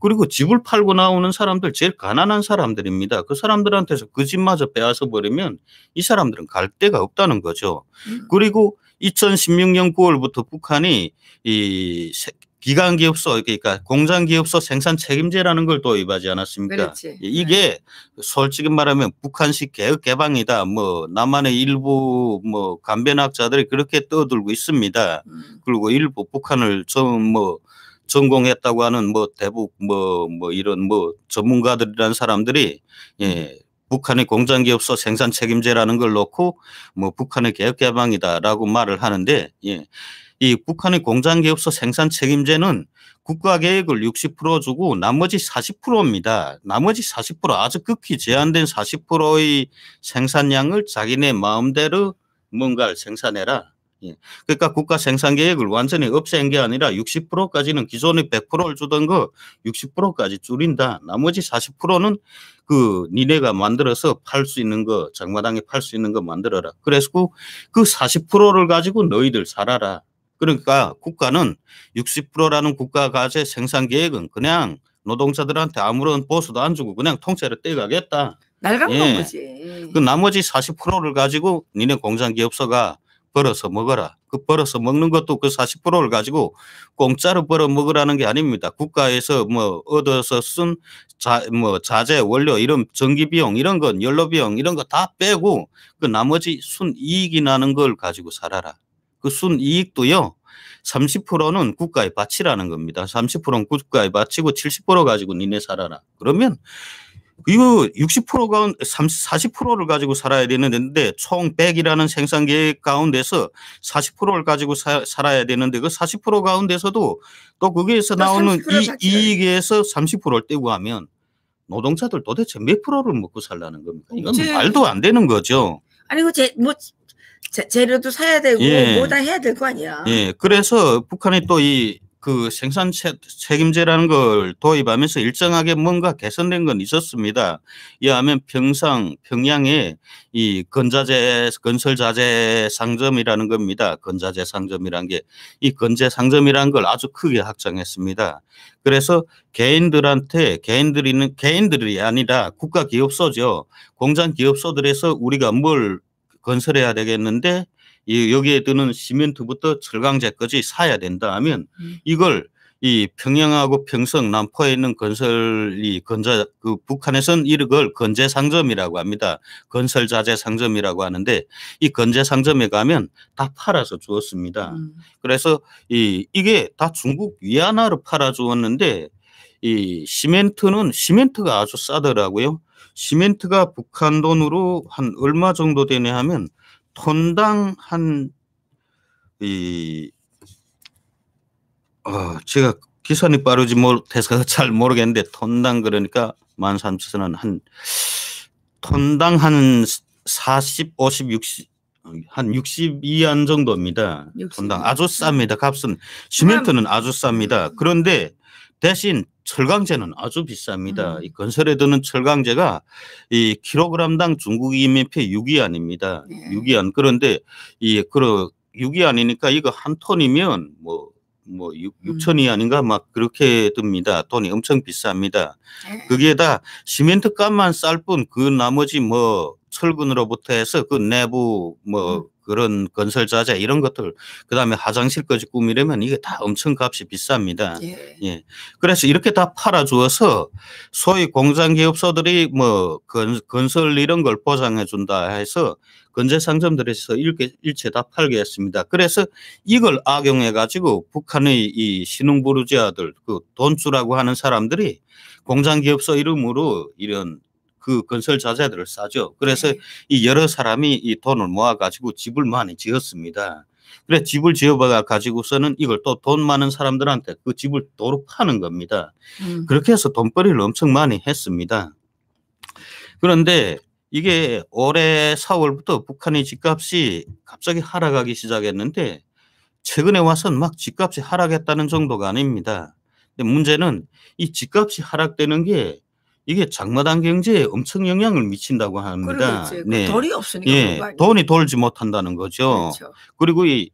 Speaker 2: 그리고 집을 팔고 나오는 사람들 제일 가난한 사람들입니다. 그 사람들한테서 그 집마저 빼앗아 버리면 이 사람들은 갈 데가 없다는 거죠. 음. 그리고 2016년 9월부터 북한이 이 기간 기업소 그러니까 공장 기업소 생산 책임제라는 걸도입하지 않았습니까? 그렇지. 예, 이게 네. 솔직히 말하면 북한식 개혁 개방이다. 뭐 남한의 일부 뭐 간변학자들이 그렇게 떠들고 있습니다. 음. 그리고 일부 북한을 좀뭐 전공했다고 하는 뭐 대북 뭐뭐 뭐 이런 뭐 전문가들이라는 사람들이 예 북한의 공장기업소 생산 책임제라는 걸 놓고 뭐 북한의 개혁 개방이다라고 말을 하는데 예이 북한의 공장개업소 생산 책임제는 국가 계획을 60% 주고 나머지 40%입니다. 나머지 40% 아주 극히 제한된 40%의 생산량을 자기네 마음대로 뭔가를 생산해라. 예. 그러니까 국가 생산 계획을 완전히 없앤 게 아니라 60%까지는 기존의 100%를 주던 거 60%까지 줄인다. 나머지 40%는 그 니네가 만들어서 팔 수 있는 거 장마당에 팔 수 있는 거 만들어라. 그래서 그 40%를 가지고 너희들 살아라. 그러니까 국가는 60%라는 국가 과세 생산 계획은 그냥 노동자들한테 아무런 보수도 안 주고 그냥 통째로 떼가겠다. 날간 예.
Speaker 1: 거지. 그
Speaker 2: 나머지 40%를 가지고 니네 공장 기업소가 벌어서 먹어라. 그 벌어서 먹는 것도 그 40%를 가지고 공짜로 벌어 먹으라는 게 아닙니다. 국가에서 뭐 얻어서 쓴 자, 뭐 자재, 원료 이런 전기 비용 이런 건 연료 비용 이런 거 다 빼고 그 나머지 순이익이 나는 걸 가지고 살아라. 그 순이익도요. 30%는 국가에 바치라는 겁니다. 30%는 국가에 바치고 70% 가지고 니네 살아라. 그러면 이거 60% 가운데 30, 40%를 가지고 살아야 되는데 총 100이라는 생산 계획 가운데서 40%를 가지고 사, 살아야 되는데 그 40% 가운데서도 또 거기에서 나오는 이, 이익에서 30%를 떼고 하면 노동자들 도대체 몇 프로를 먹고 살라는 겁니까? 이건 말도 안 되는 거죠.
Speaker 1: 아니, 그, 제, 뭐, 재, 료도 사야 되고 예. 뭐다 해야 될 거 아니야.
Speaker 2: 예. 그래서 북한이 또 이 그 생산 책임제라는 걸 도입하면서 일정하게 뭔가 개선된 건 있었습니다. 이하면 평상 평양에 이 건자재 건설 자재 상점이라는 겁니다. 건자재 상점이란 게이 건재 상점이란 걸 아주 크게 확장했습니다. 그래서 개인들한테 개인들이 는 개인들이 아니라 국가 기업소죠. 공장 기업소들에서 우리가 뭘 건설해야 되겠는데 이 여기에 드는 시멘트부터 철강재까지 사야 된다 하면 음. 이걸 이 평양하고 평성 남포에 있는 건설이 건자 그 북한에선 이걸 건재 상점이라고 합니다. 건설 자재 상점이라고 하는데 이 건재 상점에 가면 다 팔아서 주었습니다. 음. 그래서 이 이게 다 중국 위안화로 팔아 주었는데 이 시멘트는 시멘트가 아주 싸더라고요. 시멘트가 북한 돈으로 한 얼마 정도 되냐 하면 톤당 한이 어, 제가 기선이 빠르지 못해서 잘 모르겠는데 톤당 그러니까 만 삼천 원한 톤당 한 40, 50, 60, 한 62안 정도입니다. 톤당 아주 쌉니다. 값은 시멘트는 아주 쌉니다. 그런데 대신 철강재는 아주 비쌉니다. 음. 이 건설에 드는 철강재가이 킬로그램당 중국 이민폐 6위안입니다. 네. 예. 6위안. 그런데 이 그러 6위안이니까 이거 한 톤이면 뭐뭐 뭐 6천위안인가 뭐 음. 막 그렇게 듭니다. 돈이 엄청 비쌉니다. 네. 예. 거기에다 시멘트 값만 쌀 뿐 그 나머지 뭐 철근으로부터 해서 그 내부 뭐 음. 그런 건설자재 이런 것들 그다음에 화장실까지 꾸미려면 이게 다 엄청 값이 비쌉니다. 예. 예. 그래서 이렇게 다 팔아 주어서 소위 공장 기업소들이 뭐 건, 건설 이런 걸 보장해 준다 해서 건재 상점들에서 일개, 일체 다 팔게 했습니다. 그래서 이걸 악용해 가지고 북한의 이 신흥 부르지아들 그 돈주라고 하는 사람들이 공장 기업소 이름으로 이런 그 건설 자재들을 싸죠. 그래서 네. 이 여러 사람이 이 돈을 모아 가지고 집을 많이 지었습니다. 그래 집을 지어봐 가지고서는 이걸 또 돈 많은 사람들한테 그 집을 도로 파는 겁니다. 음. 그렇게 해서 돈벌이를 엄청 많이 했습니다. 그런데 이게 올해 4월부터 북한의 집값이 갑자기 하락하기 시작했는데 최근에 와서는막 집값이 하락했다는 정도가 아닙니다. 근데 문제는 이 집값이 하락되는 게 이게 장마당 경제에 엄청 영향을 미친다고 합니다. 그 네. 돈이 없으니까 예. 돈이 돌지 못한다는 거죠. 그렇죠. 그리고 이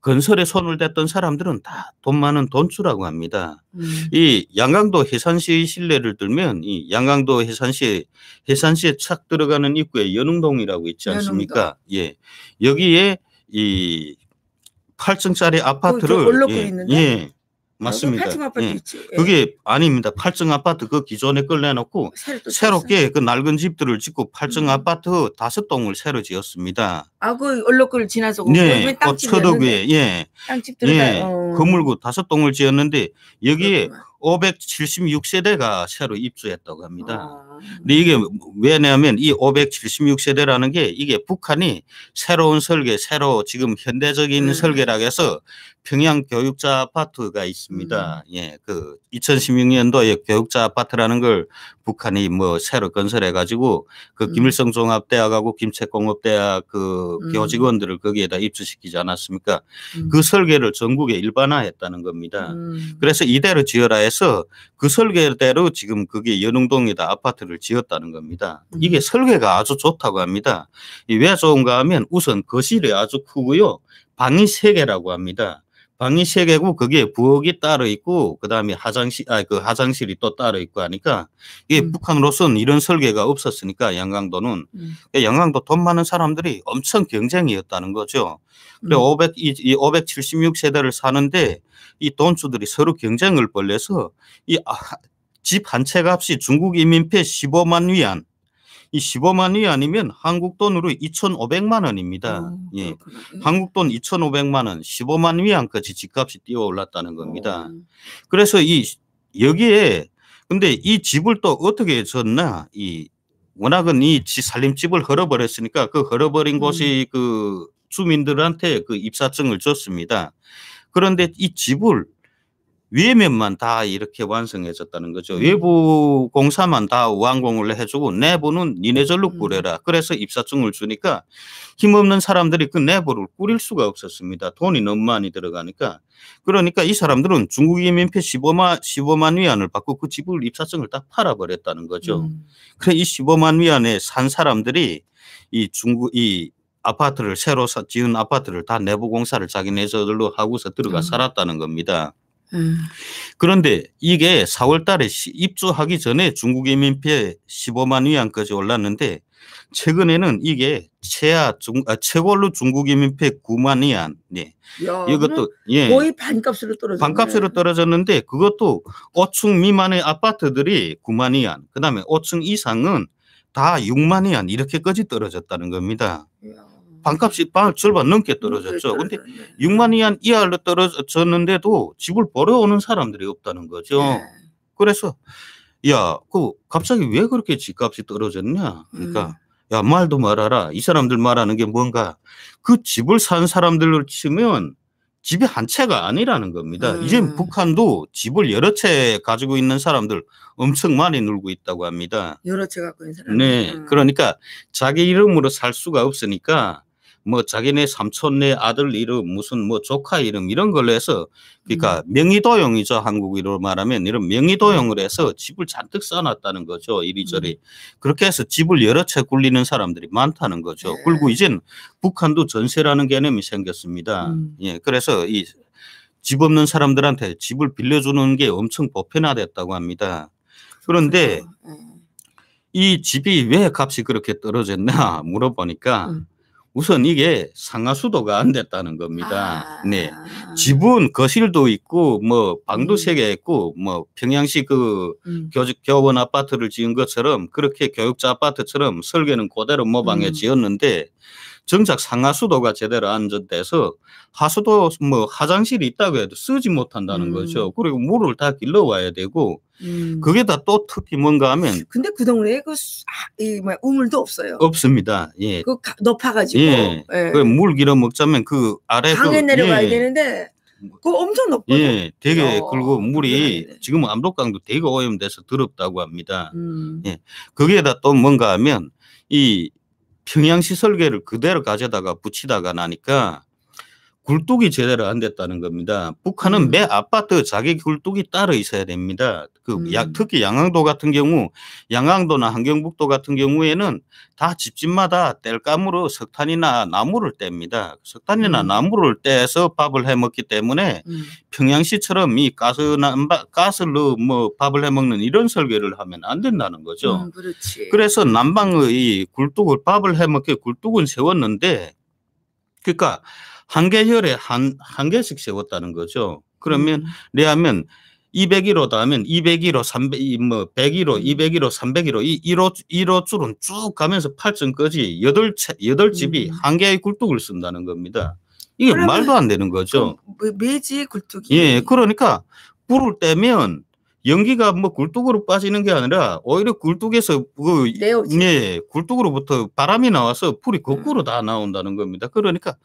Speaker 2: 건설에 손을 댔던 사람들은 다 돈 많은 돈주라고 합니다. 음. 이 양강도 해산시의 신뢰를 들면 이 양강도 해산시 해산시에 착 들어가는 입구에 연흥동이라고 있지 않습니까? 연흥동. 예. 여기에 이 8층짜리 그 아파트를 어, 예, 예, 그러니까 맞습니다. 팔층 아파트 예. 있지. 예. 그게 아닙니다. 팔층 아파트 그 기존에 끌내놓고 새롭게 그 낡은 집들을 짓고 팔층 음. 아파트 다섯 동을 새로 지었습니다.
Speaker 1: 아그 얼룩을 지나서 네, 그 예. 예, 어, 서덕에 그 예, 땅집들 예, 건물고
Speaker 2: 다섯 동을 지었는데 여기에 그렇구나. 576세대가 새로 입주했다고 합니다. 아. 근데 이게 왜냐하면 이 576세대라는 게 이게 북한이 새로운 설계, 새로 지금 현대적인 음. 설계라 해서 평양 교육자 아파트가 있습니다. 음. 예, 그 2016년도에 교육자 아파트라는 걸 북한이 뭐 새로 건설해 가지고 그 음. 김일성 종합대학하고 김책공업대학 그 음. 교직원들을 거기에다 입주시키지 않았습니까? 음. 그 설계를 전국에 일반화했다는 겁니다. 음. 그래서 이대로 지어라 해서 그 설계대로 지금 그게 연흥동에다 아파트를 지었다는 겁니다. 이게 설계가 아주 좋다고 합니다. 왜 좋은가 하면 우선 거실이 아주 크고요. 방이 세개라고 합니다. 강의세개고 그게 부엌이 따로 있고 그다음에 화장실 아 그 화장실이 또 따로 있고 하니까 이게 음. 북한으로서는 이런 설계가 없었으니까 양강도는 음. 그러니까 양강도 돈 많은 사람들이 엄청 경쟁이었다는 거죠. 그래 음. 500, 이, 이 576세대를 사는데 이 돈주들이 서로 경쟁을 벌려서 이 아, 집 한 채 값이 중국 이민폐 15만 위안 이 15만이 아니면 한국 돈으로 2,500만 원입니다. 오, 어, 예. 음. 한국 돈 2,500만 원, 15만 위안까지 집값이 뛰어 올랐다는 겁니다. 오. 어. 그래서 이 여기에 근데 이 집을 또 어떻게 졌나? 이 워낙은 이 살림집을 헐어버렸으니까 그 헐어버린 음. 곳이 그 주민들한테 그 입사증을 줬습니다. 그런데 이 집을 외 면만 다 이렇게 완성해졌다는 거죠. 음. 외부 공사만 다 완공을 해주고 내부는 니네절로 음. 꾸려라. 그래서 입사증을 주니까 힘없는 사람들이 그 내부를 꾸릴 수가 없었습니다. 돈이 너무 많이 들어가니까. 그러니까 이 사람들은 중국 이민표 15만, 15만 위안을 받고 그 집을 입사증을 다 팔아버렸다는 거죠. 음. 그래 이 15만 위안에 산 사람들이 이 중국, 이 아파트를 새로 사, 지은 아파트를 다 내부 공사를 자기네들로 하고서 들어가 음. 살았다는 겁니다. 음. 그런데 이게 4월 달에 입주하기 전에 중국 인민폐 15만 위안까지 올랐는데 최근에는 이게 최하 중, 아, 최고로 중국 인민폐 9만 위안. 네.
Speaker 1: 야, 이것도 예. 거의 반값으로 떨어졌 반값으로
Speaker 2: 떨어졌는데 그것도 5층 미만의 아파트들이 9만 위안. 그다음에 5층 이상은 다 6만 위안 이렇게까지 떨어졌다는 겁니다. 야. 반값이 반 절반 넘게 떨어졌죠. 네, 근데 6만 위안 이하로 떨어졌는데도 집을 보러 오는 사람들이 없다는 거죠. 네. 그래서 야, 그 갑자기 왜 그렇게 집값이 떨어졌냐? 그러니까 음. 야, 말도 말아라. 이 사람들 말하는 게 뭔가 그 집을 산 사람들로 치면 집이 한 채가 아니라는 겁니다. 음. 이제 북한도 집을 여러 채 가지고 있는 사람들 엄청 많이 놀고 있다고 합니다.
Speaker 1: 여러 채 갖고 있는 사람. 네.
Speaker 2: 음. 그러니까 자기 이름으로 살 수가 없으니까 뭐 자기네 삼촌네 아들 이름 무슨 뭐 조카 이름 이런 걸로 해서 그러니까 음. 명의도용이죠 한국으로 말하면 이런 명의도용을 네. 해서 집을 잔뜩 써놨다는 거죠 이리저리 음. 그렇게 해서 집을 여러 채 굴리는 사람들이 많다는 거죠 네. 그리고 이젠 북한도 전세라는 개념이 생겼습니다 음. 예 그래서 이 집 없는 사람들한테 집을 빌려주는 게 엄청 보편화됐다고 합니다 그런데 그렇죠. 네. 이 집이 왜 값이 그렇게 떨어졌나 물어보니까 음. 우선 이게 상하수도가 안 됐다는 겁니다. 아. 네. 집은 거실도 있고 뭐 방도 음. 세개 있고 뭐 평양시 그 음. 교직 교원 아파트를 지은 것처럼 그렇게 교육자 아파트처럼 설계는 그대로 모방해 음. 지었는데 정작 상하수도가 제대로 안전돼서 하수도 뭐 화장실이 있다고 해도 쓰지 못한다는 음. 거죠. 그리고 물을 다 길러와야 되고 음. 그게 다 또 특히 뭔가 하면.
Speaker 1: 근데 그동네 에그 그 아, 이, 뭐, 우물도 없어요.
Speaker 2: 없습니다. 예. 그
Speaker 1: 높아가지고. 예. 예.
Speaker 2: 그물 길어 먹자면 그 아래. 강에 예. 내려가야 예.
Speaker 1: 되는데. 그 엄청 높고 예,
Speaker 2: 되게 어, 그리고 물이 네, 네, 네. 지금 암록강도 되게 오염돼서 더럽다고 합니다. 음. 예, 거기에다 또 뭔가 하면 이 평양시 설계를 그대로 가져다가 붙이다가 나니까 굴뚝이 제대로 안 됐다는 겁니다. 북한은 음. 매 아파트 자기 굴뚝이 따로 있어야 됩니다. 그 음. 야, 특히 양양도 같은 경우, 양양도나 한경북도 같은 경우에는 다 집집마다 뗄감으로 석탄이나 나무를 뗍니다. 석탄이나 음. 나무를 떼서 밥을 해 먹기 때문에 음. 평양시처럼 이 가스나 가스로 뭐 밥을 해 먹는 이런 설계를 하면 안 된다는 거죠. 음, 그래서 남방의 굴뚝을 밥을 해 먹게 굴뚝은 세웠는데, 그러니까. 한개 혈에 한, 한 개씩 세웠다는 거죠. 그러면, 레하면 201호 다 하면 201호, 300, 뭐, 101호, 201호, 301호, 이 1호, 1호 줄은 쭉 가면서 8층까지 8, 8집이 음. 한 개의 굴뚝을 쓴다는 겁니다. 이게 말도 안 되는 거죠.
Speaker 1: 그 매지 굴뚝이.
Speaker 2: 예, 그러니까 불을 떼면 연기가 뭐 굴뚝으로 빠지는 게 아니라 오히려 굴뚝에서 그 네, 굴뚝으로부터 바람이 나와서 불이 음. 거꾸로 음. 다 나온다는 겁니다. 그러니까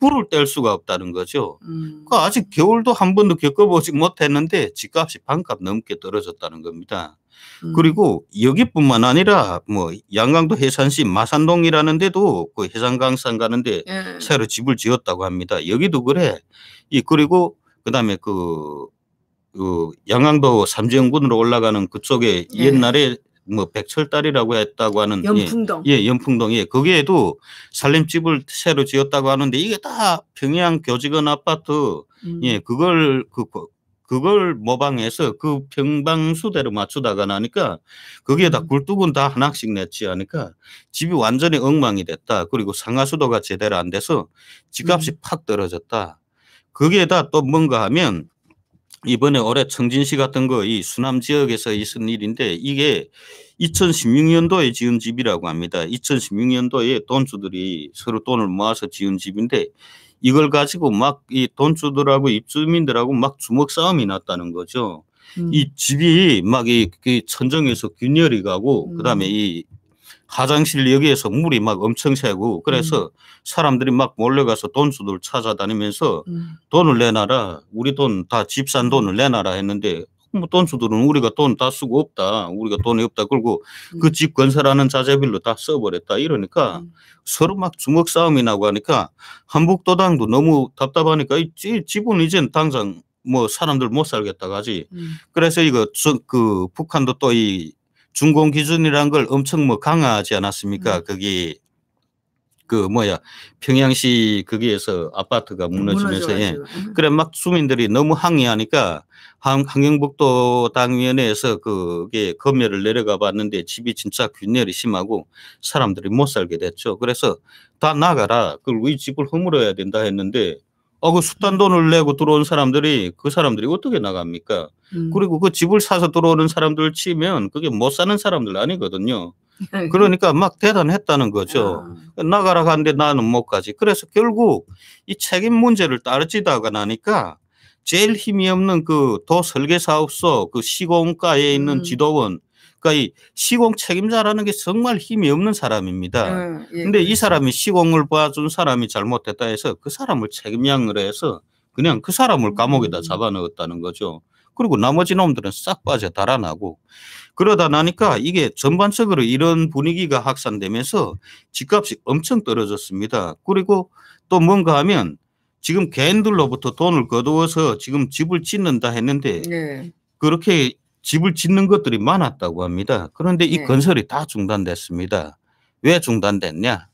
Speaker 2: 불을 뗄 수가 없다는 거죠. 음. 그 아직 겨울도 한 번도 겪어보지 못했는데 집값이 반값 넘게 떨어졌다는 겁니다. 음. 그리고 여기뿐만 아니라 뭐 양강도 해산시 마산동이라는 데도 그 해산강산 가는데 예. 새로 집을 지었다고 합니다. 여기도 그래. 이 그리고 그다음에 그그 양양도 삼지영군으로 올라가는 그쪽에 네. 옛날에 뭐 백철달이라고 했다고 하는 예. 연풍동 예, 예 연풍동에 예. 거기에도 살림집을 새로 지었다고 하는데 이게 다 평양 교직원 아파트 음. 예 그걸 그, 그 그걸 모방해서 그 평방수대로 맞추다가 나니까 거기에 다 음. 굴뚝은 다 하나씩 냈지 하니까 집이 완전히 엉망이 됐다. 그리고 상하수도가 제대로 안 돼서 집값이 음. 팍 떨어졌다. 거기에다 또 뭔가 하면 이번에 올해 청진시 같은 거 이 수남 지역에서 있었 일인데 이게 2016년도에 지은 집이라고 합니다. 2016년도에 돈주들이 서로 돈을 모아서 지은 집인데 이걸 가지고 막 이 돈주들하고 입주민들하고 막 주먹 싸움이 났다는 거죠. 음. 이 집이 막이 그 천정에서 균열이 가고 음. 그다음에 이 화장실 여기에서 물이 막 엄청 새고 그래서 음. 사람들이 막 몰려가서 돈수들 찾아다니면서 음. 돈을 내놔라 우리 돈 다 집산 돈을 내놔라 했는데 뭐 돈수들은 우리가 돈 다 쓰고 없다 우리가 돈이 없다 그리고 음. 그집 건설하는 자재비로 다 써버렸다 이러니까 음. 서로 막 주먹 싸움이 나고 하니까 한북도당도 너무 답답하니까 이 집은 이젠 당장 뭐 사람들 못 살겠다 가지 음. 그래서 이거 저, 그 북한도 또이 준공 기준이라는 걸 엄청 뭐 강화하지 않았습니까? 음. 거기 그 뭐야 평양시 거기에서 아파트가 네, 무너지면서 예. 음. 그래 막 주민들이 너무 항의하니까 항, 경북도 당위원회에서 그게 검열을 내려가 봤는데 집이 진짜 균열이 심하고 사람들이 못 살게 됐죠. 그래서 다 나가라. 그걸 왜 집을 허물어야 된다 했는데 어, 그 수단 돈을 내고 들어온 사람들이 그 사람들이 어떻게 나갑니까? 음. 그리고 그 집을 사서 들어오는 사람들 치면 그게 못 사는 사람들 아니거든요. 아, 예. 그러니까 막 대단했다는 거죠. 아. 나가라 하는데 나는 못 가지. 그래서 결국 이 책임 문제를 따르지다가 나니까 제일 힘이 없는 그 도 설계 사업소 그, 그 시공가에 있는 음. 지도원 국까이 그러니까 시공 책임자라는 게 정말 힘이 없는 사람입니다.
Speaker 1: 예, 예. 근데 이
Speaker 2: 그렇죠. 사람이 시공을 봐준 사람이 잘못했다 해서 그 사람을 책임양으로 해서 그냥 그 사람을 감옥에다 음. 잡아넣었다는 거죠. 그리고 나머지 놈들은 싹 빠져 달아나고 그러다 나니까 이게 전반적으로 이런 분위기가 확산되면서 집값이 엄청 떨어졌습니다. 그리고 또 뭔가 하면 지금 개인들로부터 돈을 거두어서 지금 집을 짓는다 했는데 네. 그렇게 집을 짓는 것들이 많았다고 합니다. 그런데 이 네. 건설이 다 중단됐습니다. 왜 중단됐냐?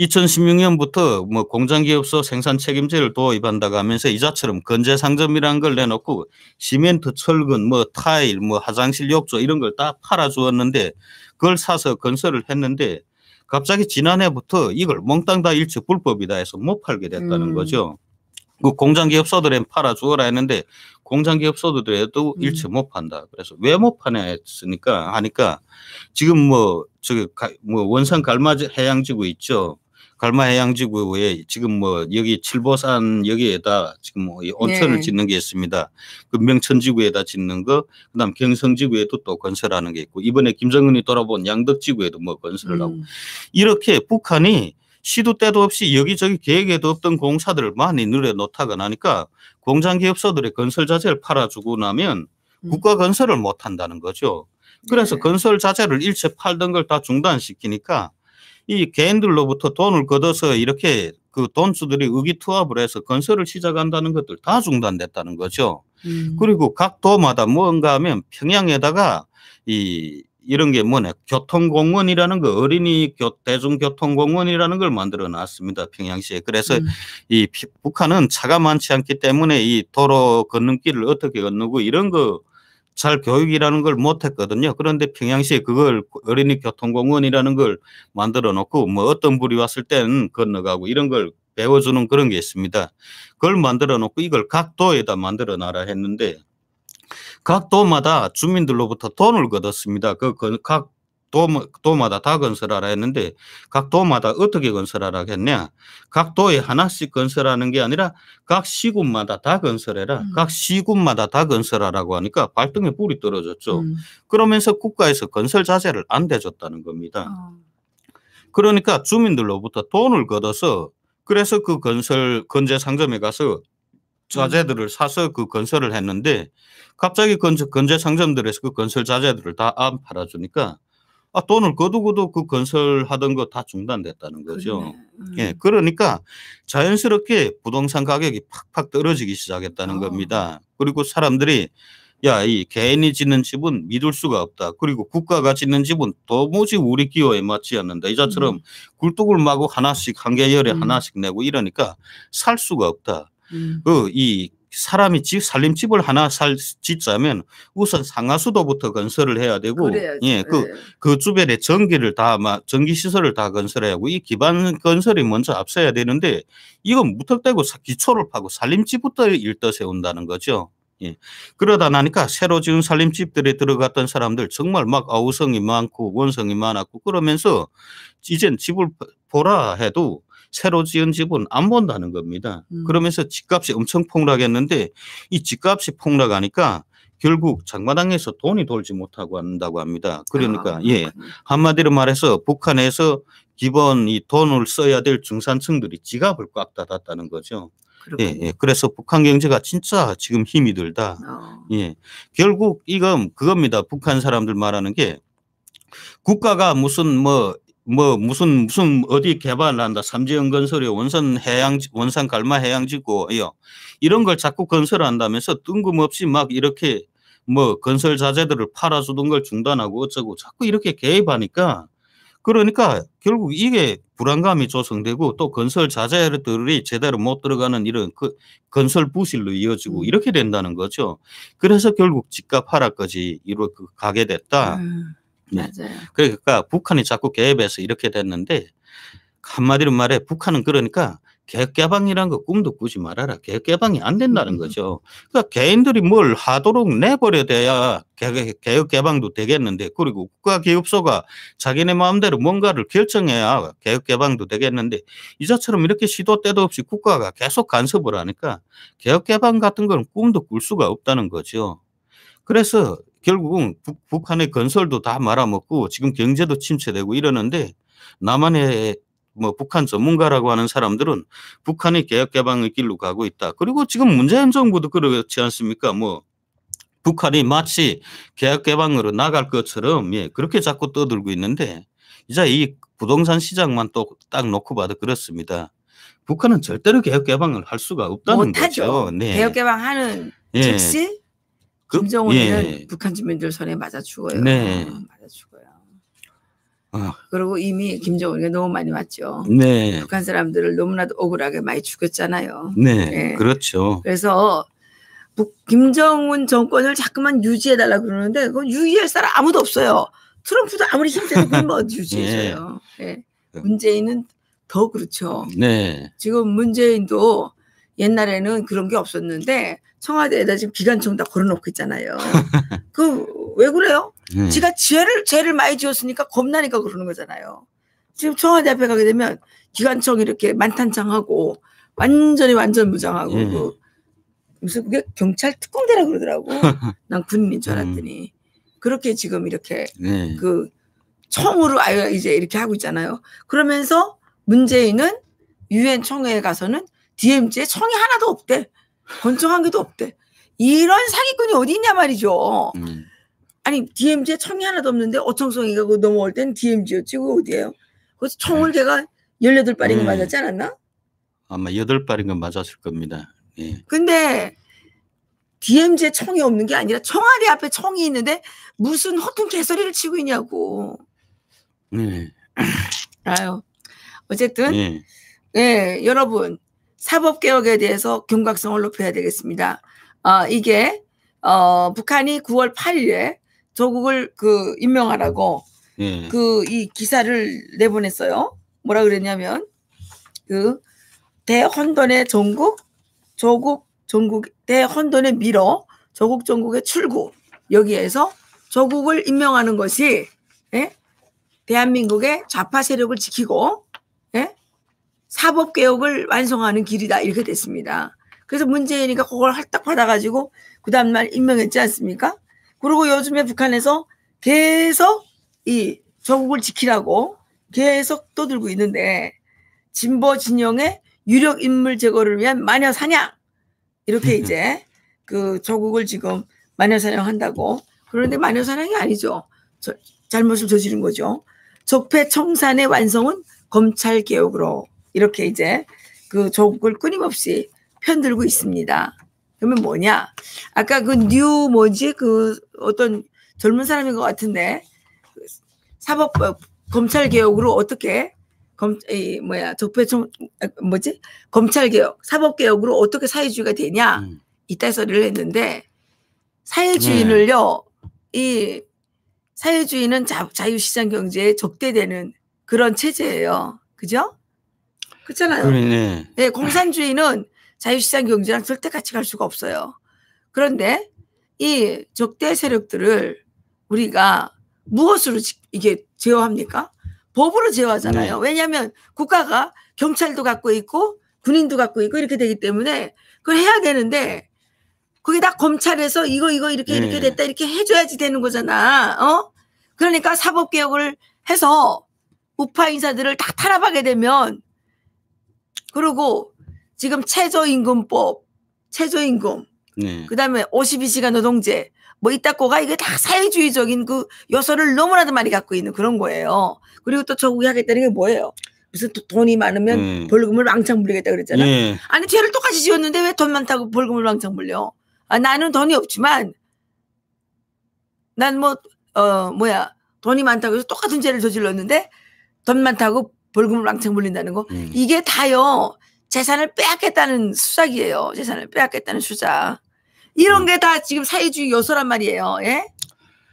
Speaker 2: 2016년부터 뭐 공장기업소 생산 책임제를 도입한다고 하면서 이자처럼 건재 상점이라는 걸 내놓고 시멘트, 철근, 뭐 타일, 뭐 화장실 욕조 이런 걸 다 팔아 주었는데 그걸 사서 건설을 했는데 갑자기 지난해부터 이걸 몽땅 다일체 불법이다 해서 못 팔게 됐다는 음. 거죠. 그 공장 기업소들은 팔아 주어라 했는데 공장기업 소득에도 음. 일체 못 판다. 그래서 왜 못 파냐 했으니까 하니까 지금 뭐 저기 가, 뭐 원산 갈마 해양지구 있죠. 갈마 해양지구에 지금 뭐 여기 칠보산 여기에다 지금 뭐 온천을 네. 짓는 게 있습니다. 금명천지구에다 그 짓는 거, 그다음 경성지구에도 또 건설하는 게 있고 이번에 김정은이 돌아본 양덕지구에도 뭐 건설을 음. 하고 이렇게 북한이 시도 때도 없이 여기저기 계획에도 없던 공사들을 많이 늘어놓다가 나니까 공장기업소들의 건설 자재를 팔아주고 나면 음. 국가 건설을 못 한다는 거죠. 그래서 네. 건설 자재를 일체 팔던 걸 다 중단시키니까 이 개인들로부터 돈을 걷어서 이렇게 그 돈수들이 의기투합을 해서 건설을 시작한다는 것들 다 중단됐다는 거죠. 음. 그리고 각 도마다 무언가 하면 평양에다가 이 이런 게 뭐냐 교통공원이라는 거 어린이 교, 대중교통공원이라는 걸 만들어 놨습니다 평양시에 그래서 음. 이 북한은 차가 많지 않기 때문에 이 도로 걷는 길을 어떻게 건너고 이런 거 잘 교육이라는 걸 못했거든요 그런데 평양시에 그걸 어린이 교통공원이라는 걸 만들어 놓고 뭐 어떤 불이 왔을 땐 건너가고 이런 걸 배워주는 그런 게 있습니다 그걸 만들어 놓고 이걸 각도에다 만들어 놔라 했는데 각 도마다 주민들로부터 돈을 걷었습니다. 그 각 도, 마다다 건설하라 했는데 각 도마다 어떻게 건설하라 했냐 각 도에 하나씩 건설하는 게 아니라 각 시군마다 다 건설해라 음. 각 시군마다 다 건설하라고 하니까 발등에 불이 떨어졌죠 음. 그러면서 국가에서 건설 자세를안 대줬다는 겁니다 아. 그러니까 주민들로부터 돈을 걷어서 그래서 그 건설 건재 상점에 가서 자재들을 사서 그 건설을 했는데 갑자기 건재, 건재 상점들에서 그 건설 자재들을 다 안 팔아주니까 아, 돈을 거두고도 그 건설하던 거 다 중단됐다는 거죠. 음. 예, 그러니까 자연스럽게 부동산 가격이 팍팍 떨어지기 시작했다는 어. 겁니다. 그리고 사람들이 야, 이 개인이 짓는 집은 믿을 수가 없다. 그리고 국가가 짓는 집은 도무지 우리 기호에 맞지 않는다. 이자처럼 음. 굴뚝을 마구 하나씩 한 개열에 음. 하나씩 내고 이러니까 살 수가 없다. 음. 그이 사람이 집 살림집을 하나 살 짓자면 우선 상하수도부터 건설을 해야 되고 예그그 네. 그, 예. 그 주변에 전기를 다마 전기 시설을 다 건설해야 하고 이 기반 건설이 먼저 앞서야 되는데 이건 무턱대고 기초를 파고 살림집부터 일떠 세운다는 거죠. 예. 그러다 나니까 새로 지은 살림집들에 들어갔던 사람들 정말 막 아우성이 많고 원성이 많았고 그러면서 이젠 집을 보라 해도 새로 지은 집은 안 본다는 겁니다. 음. 그러면서 집값이 엄청 폭락했는데 이 집값이 폭락하니까 결국 장마당에서 돈이 돌지 못하고 한다고 합니다. 그러니까 아, 예 한마디로 말해서 북한에서 기본 이 돈을 써야 될 중산층들이 지갑을 꽉 닫았다는 거죠. 예, 예, 그래서 북한 경제가 진짜 지금 힘이 들다. 어. 예. 결국 이건 그겁니다. 북한 사람들 말하는 게 국가가 무슨 뭐뭐 무슨 무슨 어디 개발을 한다 삼지연 건설이 원산 해양 원산 갈마 해양 지구고요 예. 이런 걸 자꾸 건설한다면서 뜬금없이 막 이렇게 뭐 건설 자재들을 팔아주던 걸 중단하고 어쩌고 자꾸 이렇게 개입하니까 그러니까 결국 이게 불안감이 조성되고 또 건설 자재들이 제대로 못 들어가는 이런 그 건설 부실로 이어지고 음. 이렇게 된다는 거죠. 그래서 결국 집값 하락까지 이로 가게 됐다. 음. 네. 맞아요. 그러니까 북한이 자꾸 개입해서 이렇게 됐는데 한마디로 말해 북한은 그러니까 개개방이라는거 꿈도 꾸지 말아라. 개개방이 안 된다는 음. 거죠. 그러니까 개인들이 뭘 하도록 내버려 둬야 개혁 개방도 되겠는데 그리고 국가 기업소가 자기네 마음대로 뭔가를 결정해야 개혁 개방도 되겠는데 이자처럼 이렇게 시도 때도 없이 국가가 계속 간섭을 하니까 개혁 개방 같은 건 꿈도 꿀 수가 없다는 거죠. 그래서 결국은 북, 한의 건설도 다 말아먹고 지금 경제도 침체되고 이러는데 남한의 뭐 북한 전문가라고 하는 사람들은 북한이 개혁 개방의 길로 가고 있다. 그리고 지금 문재인 정부도 그렇지 않습니까? 뭐 북한이 마치 개혁 개방으로 나갈 것처럼 예, 그렇게 자꾸 떠들고 있는데 이제 이 부동산 시장만 또 딱 놓고 봐도 그렇습니다. 북한은 절대로 개혁 개방을 할 수가 없다는 거죠. 네. 개혁
Speaker 1: 개방하는 예. 즉시 예. 김정은은 예. 북한 주민들 손에 맞아 죽어요. 네. 아, 맞아 죽어요. 아. 그리고 이미 김정은이 너무 많이 왔죠.
Speaker 2: 네. 북한
Speaker 1: 사람들을 너무나도 억울하게 많이 죽였잖아요. 네. 네.
Speaker 2: 그렇죠.
Speaker 1: 그래서 북, 김정은 정권을 자꾸만 유지해달라 그러는데 그건 유지할 사람 아무도 없어요. 트럼프도 아무리 힘들어도그러 뭐 네. 유지해줘요. 예. 네. 문재인은 더 그렇죠. 네. 지금 문재인도 옛날에는 그런 게 없었는데 청와대에다 지금 기관총 다 걸어놓고 있잖아요. 그 왜 그래요? 네. 지가 죄를 죄를 많이 지었으니까 겁나니까 그러는 거잖아요. 지금 청와대 앞에 가게 되면 기관총 이렇게 만탄창하고 완전히 완전 무장하고 네. 그 무슨 그게 경찰 특공대라 그러더라고. 난 군인인 줄 음. 알았더니 그렇게 지금 이렇게 네. 그 총으로 아예 이제 이렇게 하고 있잖아요. 그러면서 문재인은 유엔 총회에 가서는 DMZ에 성이 하나도 없대. 건총한 게도 없대. 이런 사기꾼이 어디 있냐 말이죠. 음. 아니 DMZ에 청이 하나도 없는데 어청송이가 넘어올 땐 DMZ였지 그 어디예요? 그래서 총을 네. 제가 18발인 거 네. 맞았지 않았나?
Speaker 2: 아마 8발인 건 맞았을 겁니다. 예.
Speaker 1: 근데 DMZ에 청이 없는 게 아니라 청와대 앞에 청이 있는데 무슨 허튼 개소리를 치고 있냐고. 네. 아유. 어쨌든 네. 예, 여러분 사법개혁에 대해서 경각성을 높여야 되겠습니다. 어, 이게 어, 북한이 9월 8일에 조국을 그 임명하라고 예. 그이 기사를 내보냈어요. 뭐라 그랬냐면 그 대헌돈의 전국 조국 전국 대헌돈의 밀어 조국 전국의 출구 여기에서 조국을 임명하는 것이 예? 대한민국의 좌파 세력을 지키고 사법개혁을 완성하는 길이다 이렇게 됐습니다. 그래서 문재인이가 그걸 할딱 받아가지고 그 다음날 임명했지 않습니까? 그리고 요즘에 북한에서 계속 이 조국을 지키라고 계속 떠들고 있는데 진보 진영의 유력 인물 제거를 위한 마녀 사냥 이렇게 이제 그 조국을 지금 마녀 사냥한다고 그런데 마녀 사냥이 아니죠. 저, 잘못을 저지른 거죠. 적폐 청산의 완성은 검찰 개혁으로 이렇게 이제 그 조국을 끊임없이 편들고 있습니다. 그러면 뭐냐? 아까 그 뉴 뭐지? 그 어떤 젊은 사람인 것 같은데 사법 어, 검찰 개혁으로 어떻게 검, 이, 뭐야, 적폐청, 아, 뭐지? 검찰개혁, 사법개혁으로 어떻게 사회주의가 되냐? 음. 이따 소리를 했는데, 사회주의를요, 네. 이, 사회주의는 자, 자유시장 경제에 적대되는 그런 체제예요. 그죠? 그렇잖아요. 그네 네, 공산주의는 자유시장 경제랑 절대 같이 갈 수가 없어요. 그런데 이 적대 세력들을 우리가 무엇으로 이게 제어합니까? 법으로 제어하잖아요. 네. 왜냐하면 국가가 경찰도 갖고 있고 군인도 갖고 있고 이렇게 되기 때문에 그걸 해야 되는데 그게 다 검찰에서 이거 이거 이렇게 네. 이렇게 됐다 이렇게 해줘야지 되는 거잖아. 어? 그러니까 사법 개혁을 해서 우파 인사들을 다 탄압하게 되면 그리고 지금 최저임금법, 최저임금, 네. 그다음에 52시간 노동제 뭐 이따꼬가 이게 다 사회주의적인 그 요소를 너무나도 많이 갖고 있는 그런 거예요. 그리고 또 저국이 하겠다는 게 뭐예요? 무슨 돈이 많으면 음. 벌금을 왕창 물리겠다 그랬잖아. 네. 아니 죄를 똑같이 지었는데 왜 돈 많다고 벌금을 왕창 물려? 아, 나는 돈이 없지만 난 뭐 어 뭐야 돈이 많다고 해서 똑같은 죄를 저질렀는데 돈 많다고 벌금을 왕창 물린다는 거 음. 이게 다요 재산을 빼앗겠다는 수작이에요. 재산을 빼앗겠다는 수작. 이런 음. 게다 지금 사회주의 요소란 말이에요. 예?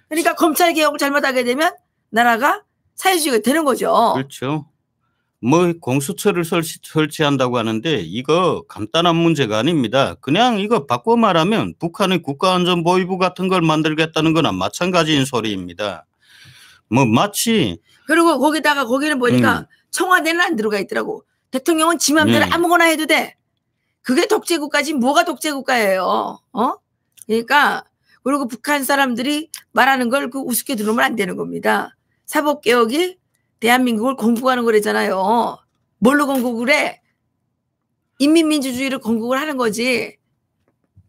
Speaker 1: 그러니까 검찰 개혁을 잘못하게 되면 나라가 사회주의가 되는 거죠.
Speaker 2: 그렇죠. 뭐 공수처를 설치, 설치한다고 하는데 이거 간단한 문제가 아닙니다. 그냥 이거 바꿔 말하면 북한의 국가안전보위부 같은 걸 만들겠다는 거나 마찬가지인 소리입니다. 뭐 마치
Speaker 1: 그리고 거기다가 거기는 보니까 음. 청와대는 안 들어가 있더라고. 대통령은 지 맘대로 음. 아무거나 해도 돼. 그게 독재국가지 뭐가 독재국가예요. 어? 그러니까 그리고 북한 사람들이 말하는 걸 그 우습게 들으면 안 되는 겁니다. 사법개혁이 대한민국을 공부하는 거래잖아요. 뭘로 공부를 해? 인민민주주의를 공국을 하는 거지.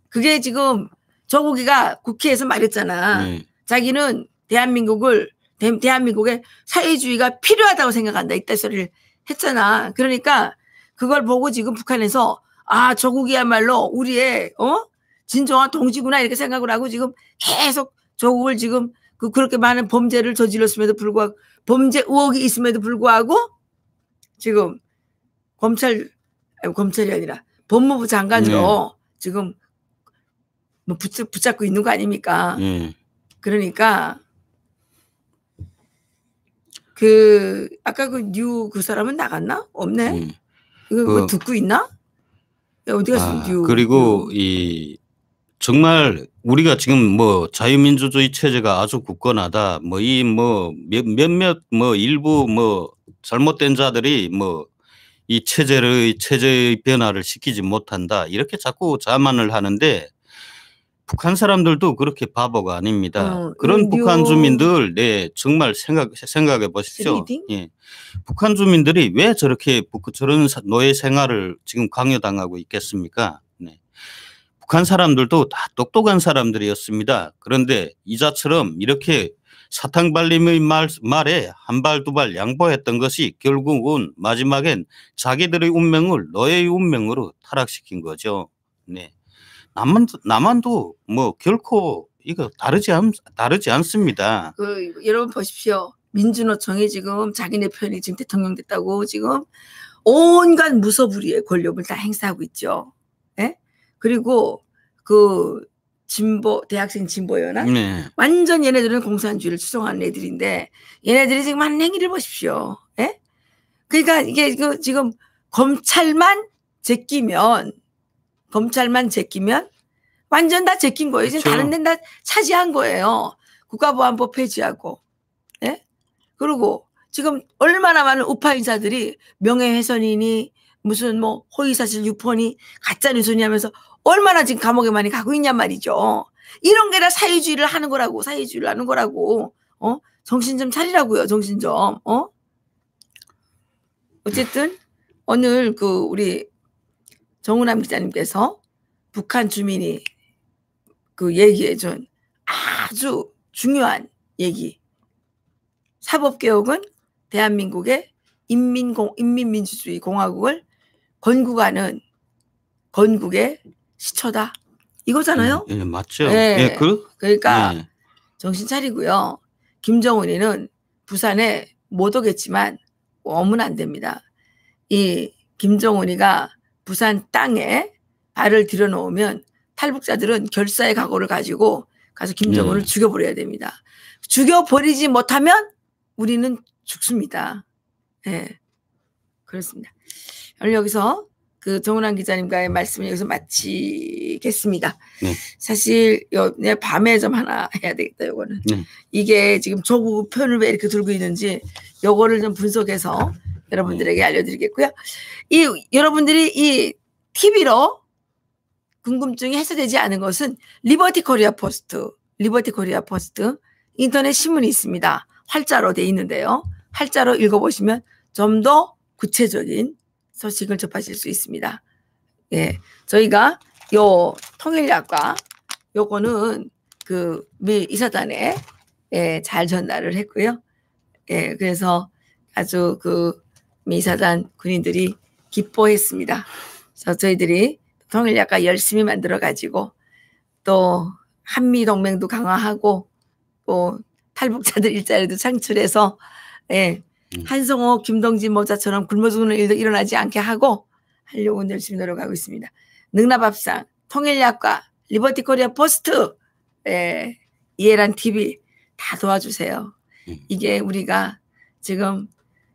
Speaker 1: 그게 지금 저고기가 국회에서 말했잖아. 음. 자기는 대한민국을 대한민국에 사회주의가 필요하다고 생각한다. 이딴 소리를 했잖아. 그러니까 그걸 보고 지금 북한에서 아, 조국이야말로 우리의, 어? 진정한 동지구나. 이렇게 생각을 하고 지금 계속 조국을 지금 그 그렇게 많은 범죄를 저질렀음에도 불구하고 범죄 의혹이 있음에도 불구하고 지금 검찰, 검찰이 아니라 법무부 장관으로 네. 예. 지금 뭐 붙잡고 있는 거 아닙니까? 네. 그러니까 그 아까 그뉴그 그 사람은 나갔나? 없네. 음. 그, 뭐 듣고 있나? 어디 갔어? 아, 뉴.
Speaker 2: 그리고 이 정말 우리가 지금 뭐 자유민주주의 체제가 아주 굳건하다. 뭐이뭐 뭐 몇몇 뭐 일부 뭐 잘못된 자들이 뭐 이 체제를 체제의 변화를 시키지 못한다. 이렇게 자꾸 자만을 하는데 북한 사람들도 그렇게 바보가 아닙니다. 어, 그런 북한 주민들, 네, 정말 생각, 생각해 보십시오. 예. 북한 주민들이 왜 저렇게 저런 노예 생활을 지금 강요당하고 있겠습니까? 네. 북한 사람들도 다 똑똑한 사람들이었습니다. 그런데 이자처럼 이렇게 사탕발림의 말, 말에 한 발 두 발 양보했던 것이 결국은 마지막엔 자기들의 운명을 너의 운명으로 타락시킨 거죠. 네. 남한 나만도뭐 결코 이거 다르지 않 다르지 않습니다.
Speaker 1: 그 여러분 보십시오. 민주노총이 지금 자기네 편이 지금 대통령 됐다고 지금 온갖 무소불위의 권력을 다 행사하고 있죠. 예? 그리고 그 진보 대학생 진보연합 네. 완전 얘네들은 공산주의를 추종하는 애들인데 얘네들이 지금 하는 행위를 보십시오. 예? 그러니까 이게 그 지금 검찰만 제끼면 검찰만 제끼면 완전 다 제낀 거예요. 지금 그렇죠. 다른 데는 다 차지한 거예요. 국가보안법 폐지하고. 예? 그리고 지금 얼마나 많은 우파 인사들이 명예훼손이니 무슨 뭐 허위사실 유포니 가짜뉴스니 하면서 얼마나 지금 감옥에 많이 가고 있냔 말이죠. 이런 게 다 사회주의를 하는 거라고 사회주의를 하는 거라고 어 정신 좀 차리라고요 정신 좀어 어쨌든 오늘 그 우리 정은남 기자님께서 북한 주민이 그 얘기해준 아주 중요한 얘기. 사법개혁은 대한민국의 인민공, 인민민주주의 공화국을 건국하는 건국의 시초다. 이거잖아요.
Speaker 2: 예, 예 맞죠. 예, 예 그, 그러니까 예.
Speaker 1: 정신 차리고요. 김정은이는 부산에 못 오겠지만 오면 안 됩니다. 이 김정은이가 부산 땅에 발을 들여놓으면 탈북자들은 결사의 각오를 가지고 가서 김정은을 네. 죽여버려야 됩니다. 죽여버리지 못하면 우리는 죽습니다. 예. 네. 그렇습니다. 오늘 여기서 그 정은환 기자님과의 말씀을 여기서 마치겠습니다. 네. 사실 요, 밤에 좀 하나 해야 되겠다. 요거는 네. 이게 지금 조국 편을 왜 이렇게 들고 있는지 요거를 좀 분석해서 여러분들에게 음. 알려드리겠고요. 이 여러분들이 이 TV로 궁금증이 해소되지 않은 것은 리버티 코리아 포스트, 리버티 코리아 포스트 인터넷 신문이 있습니다. 활자로 돼 있는데요. 활자로 읽어보시면 좀 더 구체적인 소식을 접하실 수 있습니다. 예, 저희가 요 통일약과 요거는 그 미 이사단에 예, 잘 전달을 했고요. 예, 그래서 아주 그 미사단 군인들이 기뻐했습니다. 그래서 저희들이 통일 약과 열심히 만들어 가지고 또 한미 동맹도 강화하고 또 탈북자들 일자리도 창출해서 예, 음. 한성호, 김동진 모자처럼 굶어 죽는 일도 일어나지 않게 하고 하려고 열심히 노력하고 있습니다. 능라밥상, 통일약과, 리버티코리아 포스트, 예, 이해란 TV 다 도와주세요. 음. 이게 우리가 지금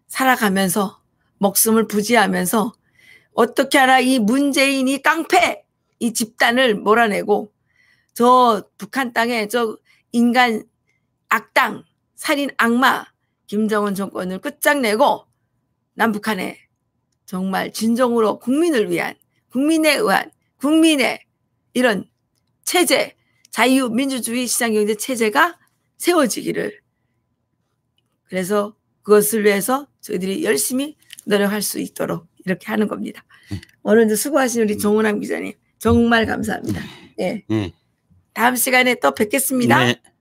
Speaker 1: 살아가면서 목숨을 부지하면서 어떻게 하나 이 문재인이 깡패 이 집단을 몰아내고 저 북한 땅에 저 인간 악당 살인 악마 김정은 정권을 끝장내고 남북한에 정말 진정으로 국민을 위한 국민에 의한 국민의 이런 체제 자유민주주의 시장경제 체제가 세워지기를 그래서 그것을 위해서 저희들이 열심히 노력할 수 있도록 이렇게 하는 겁니다. 네. 오늘도 수고하신 우리 음. 정은함 기자님 정말 감사합니다. 네. 예. 네. 네. 다음 시간에 또 뵙겠습니다. 네.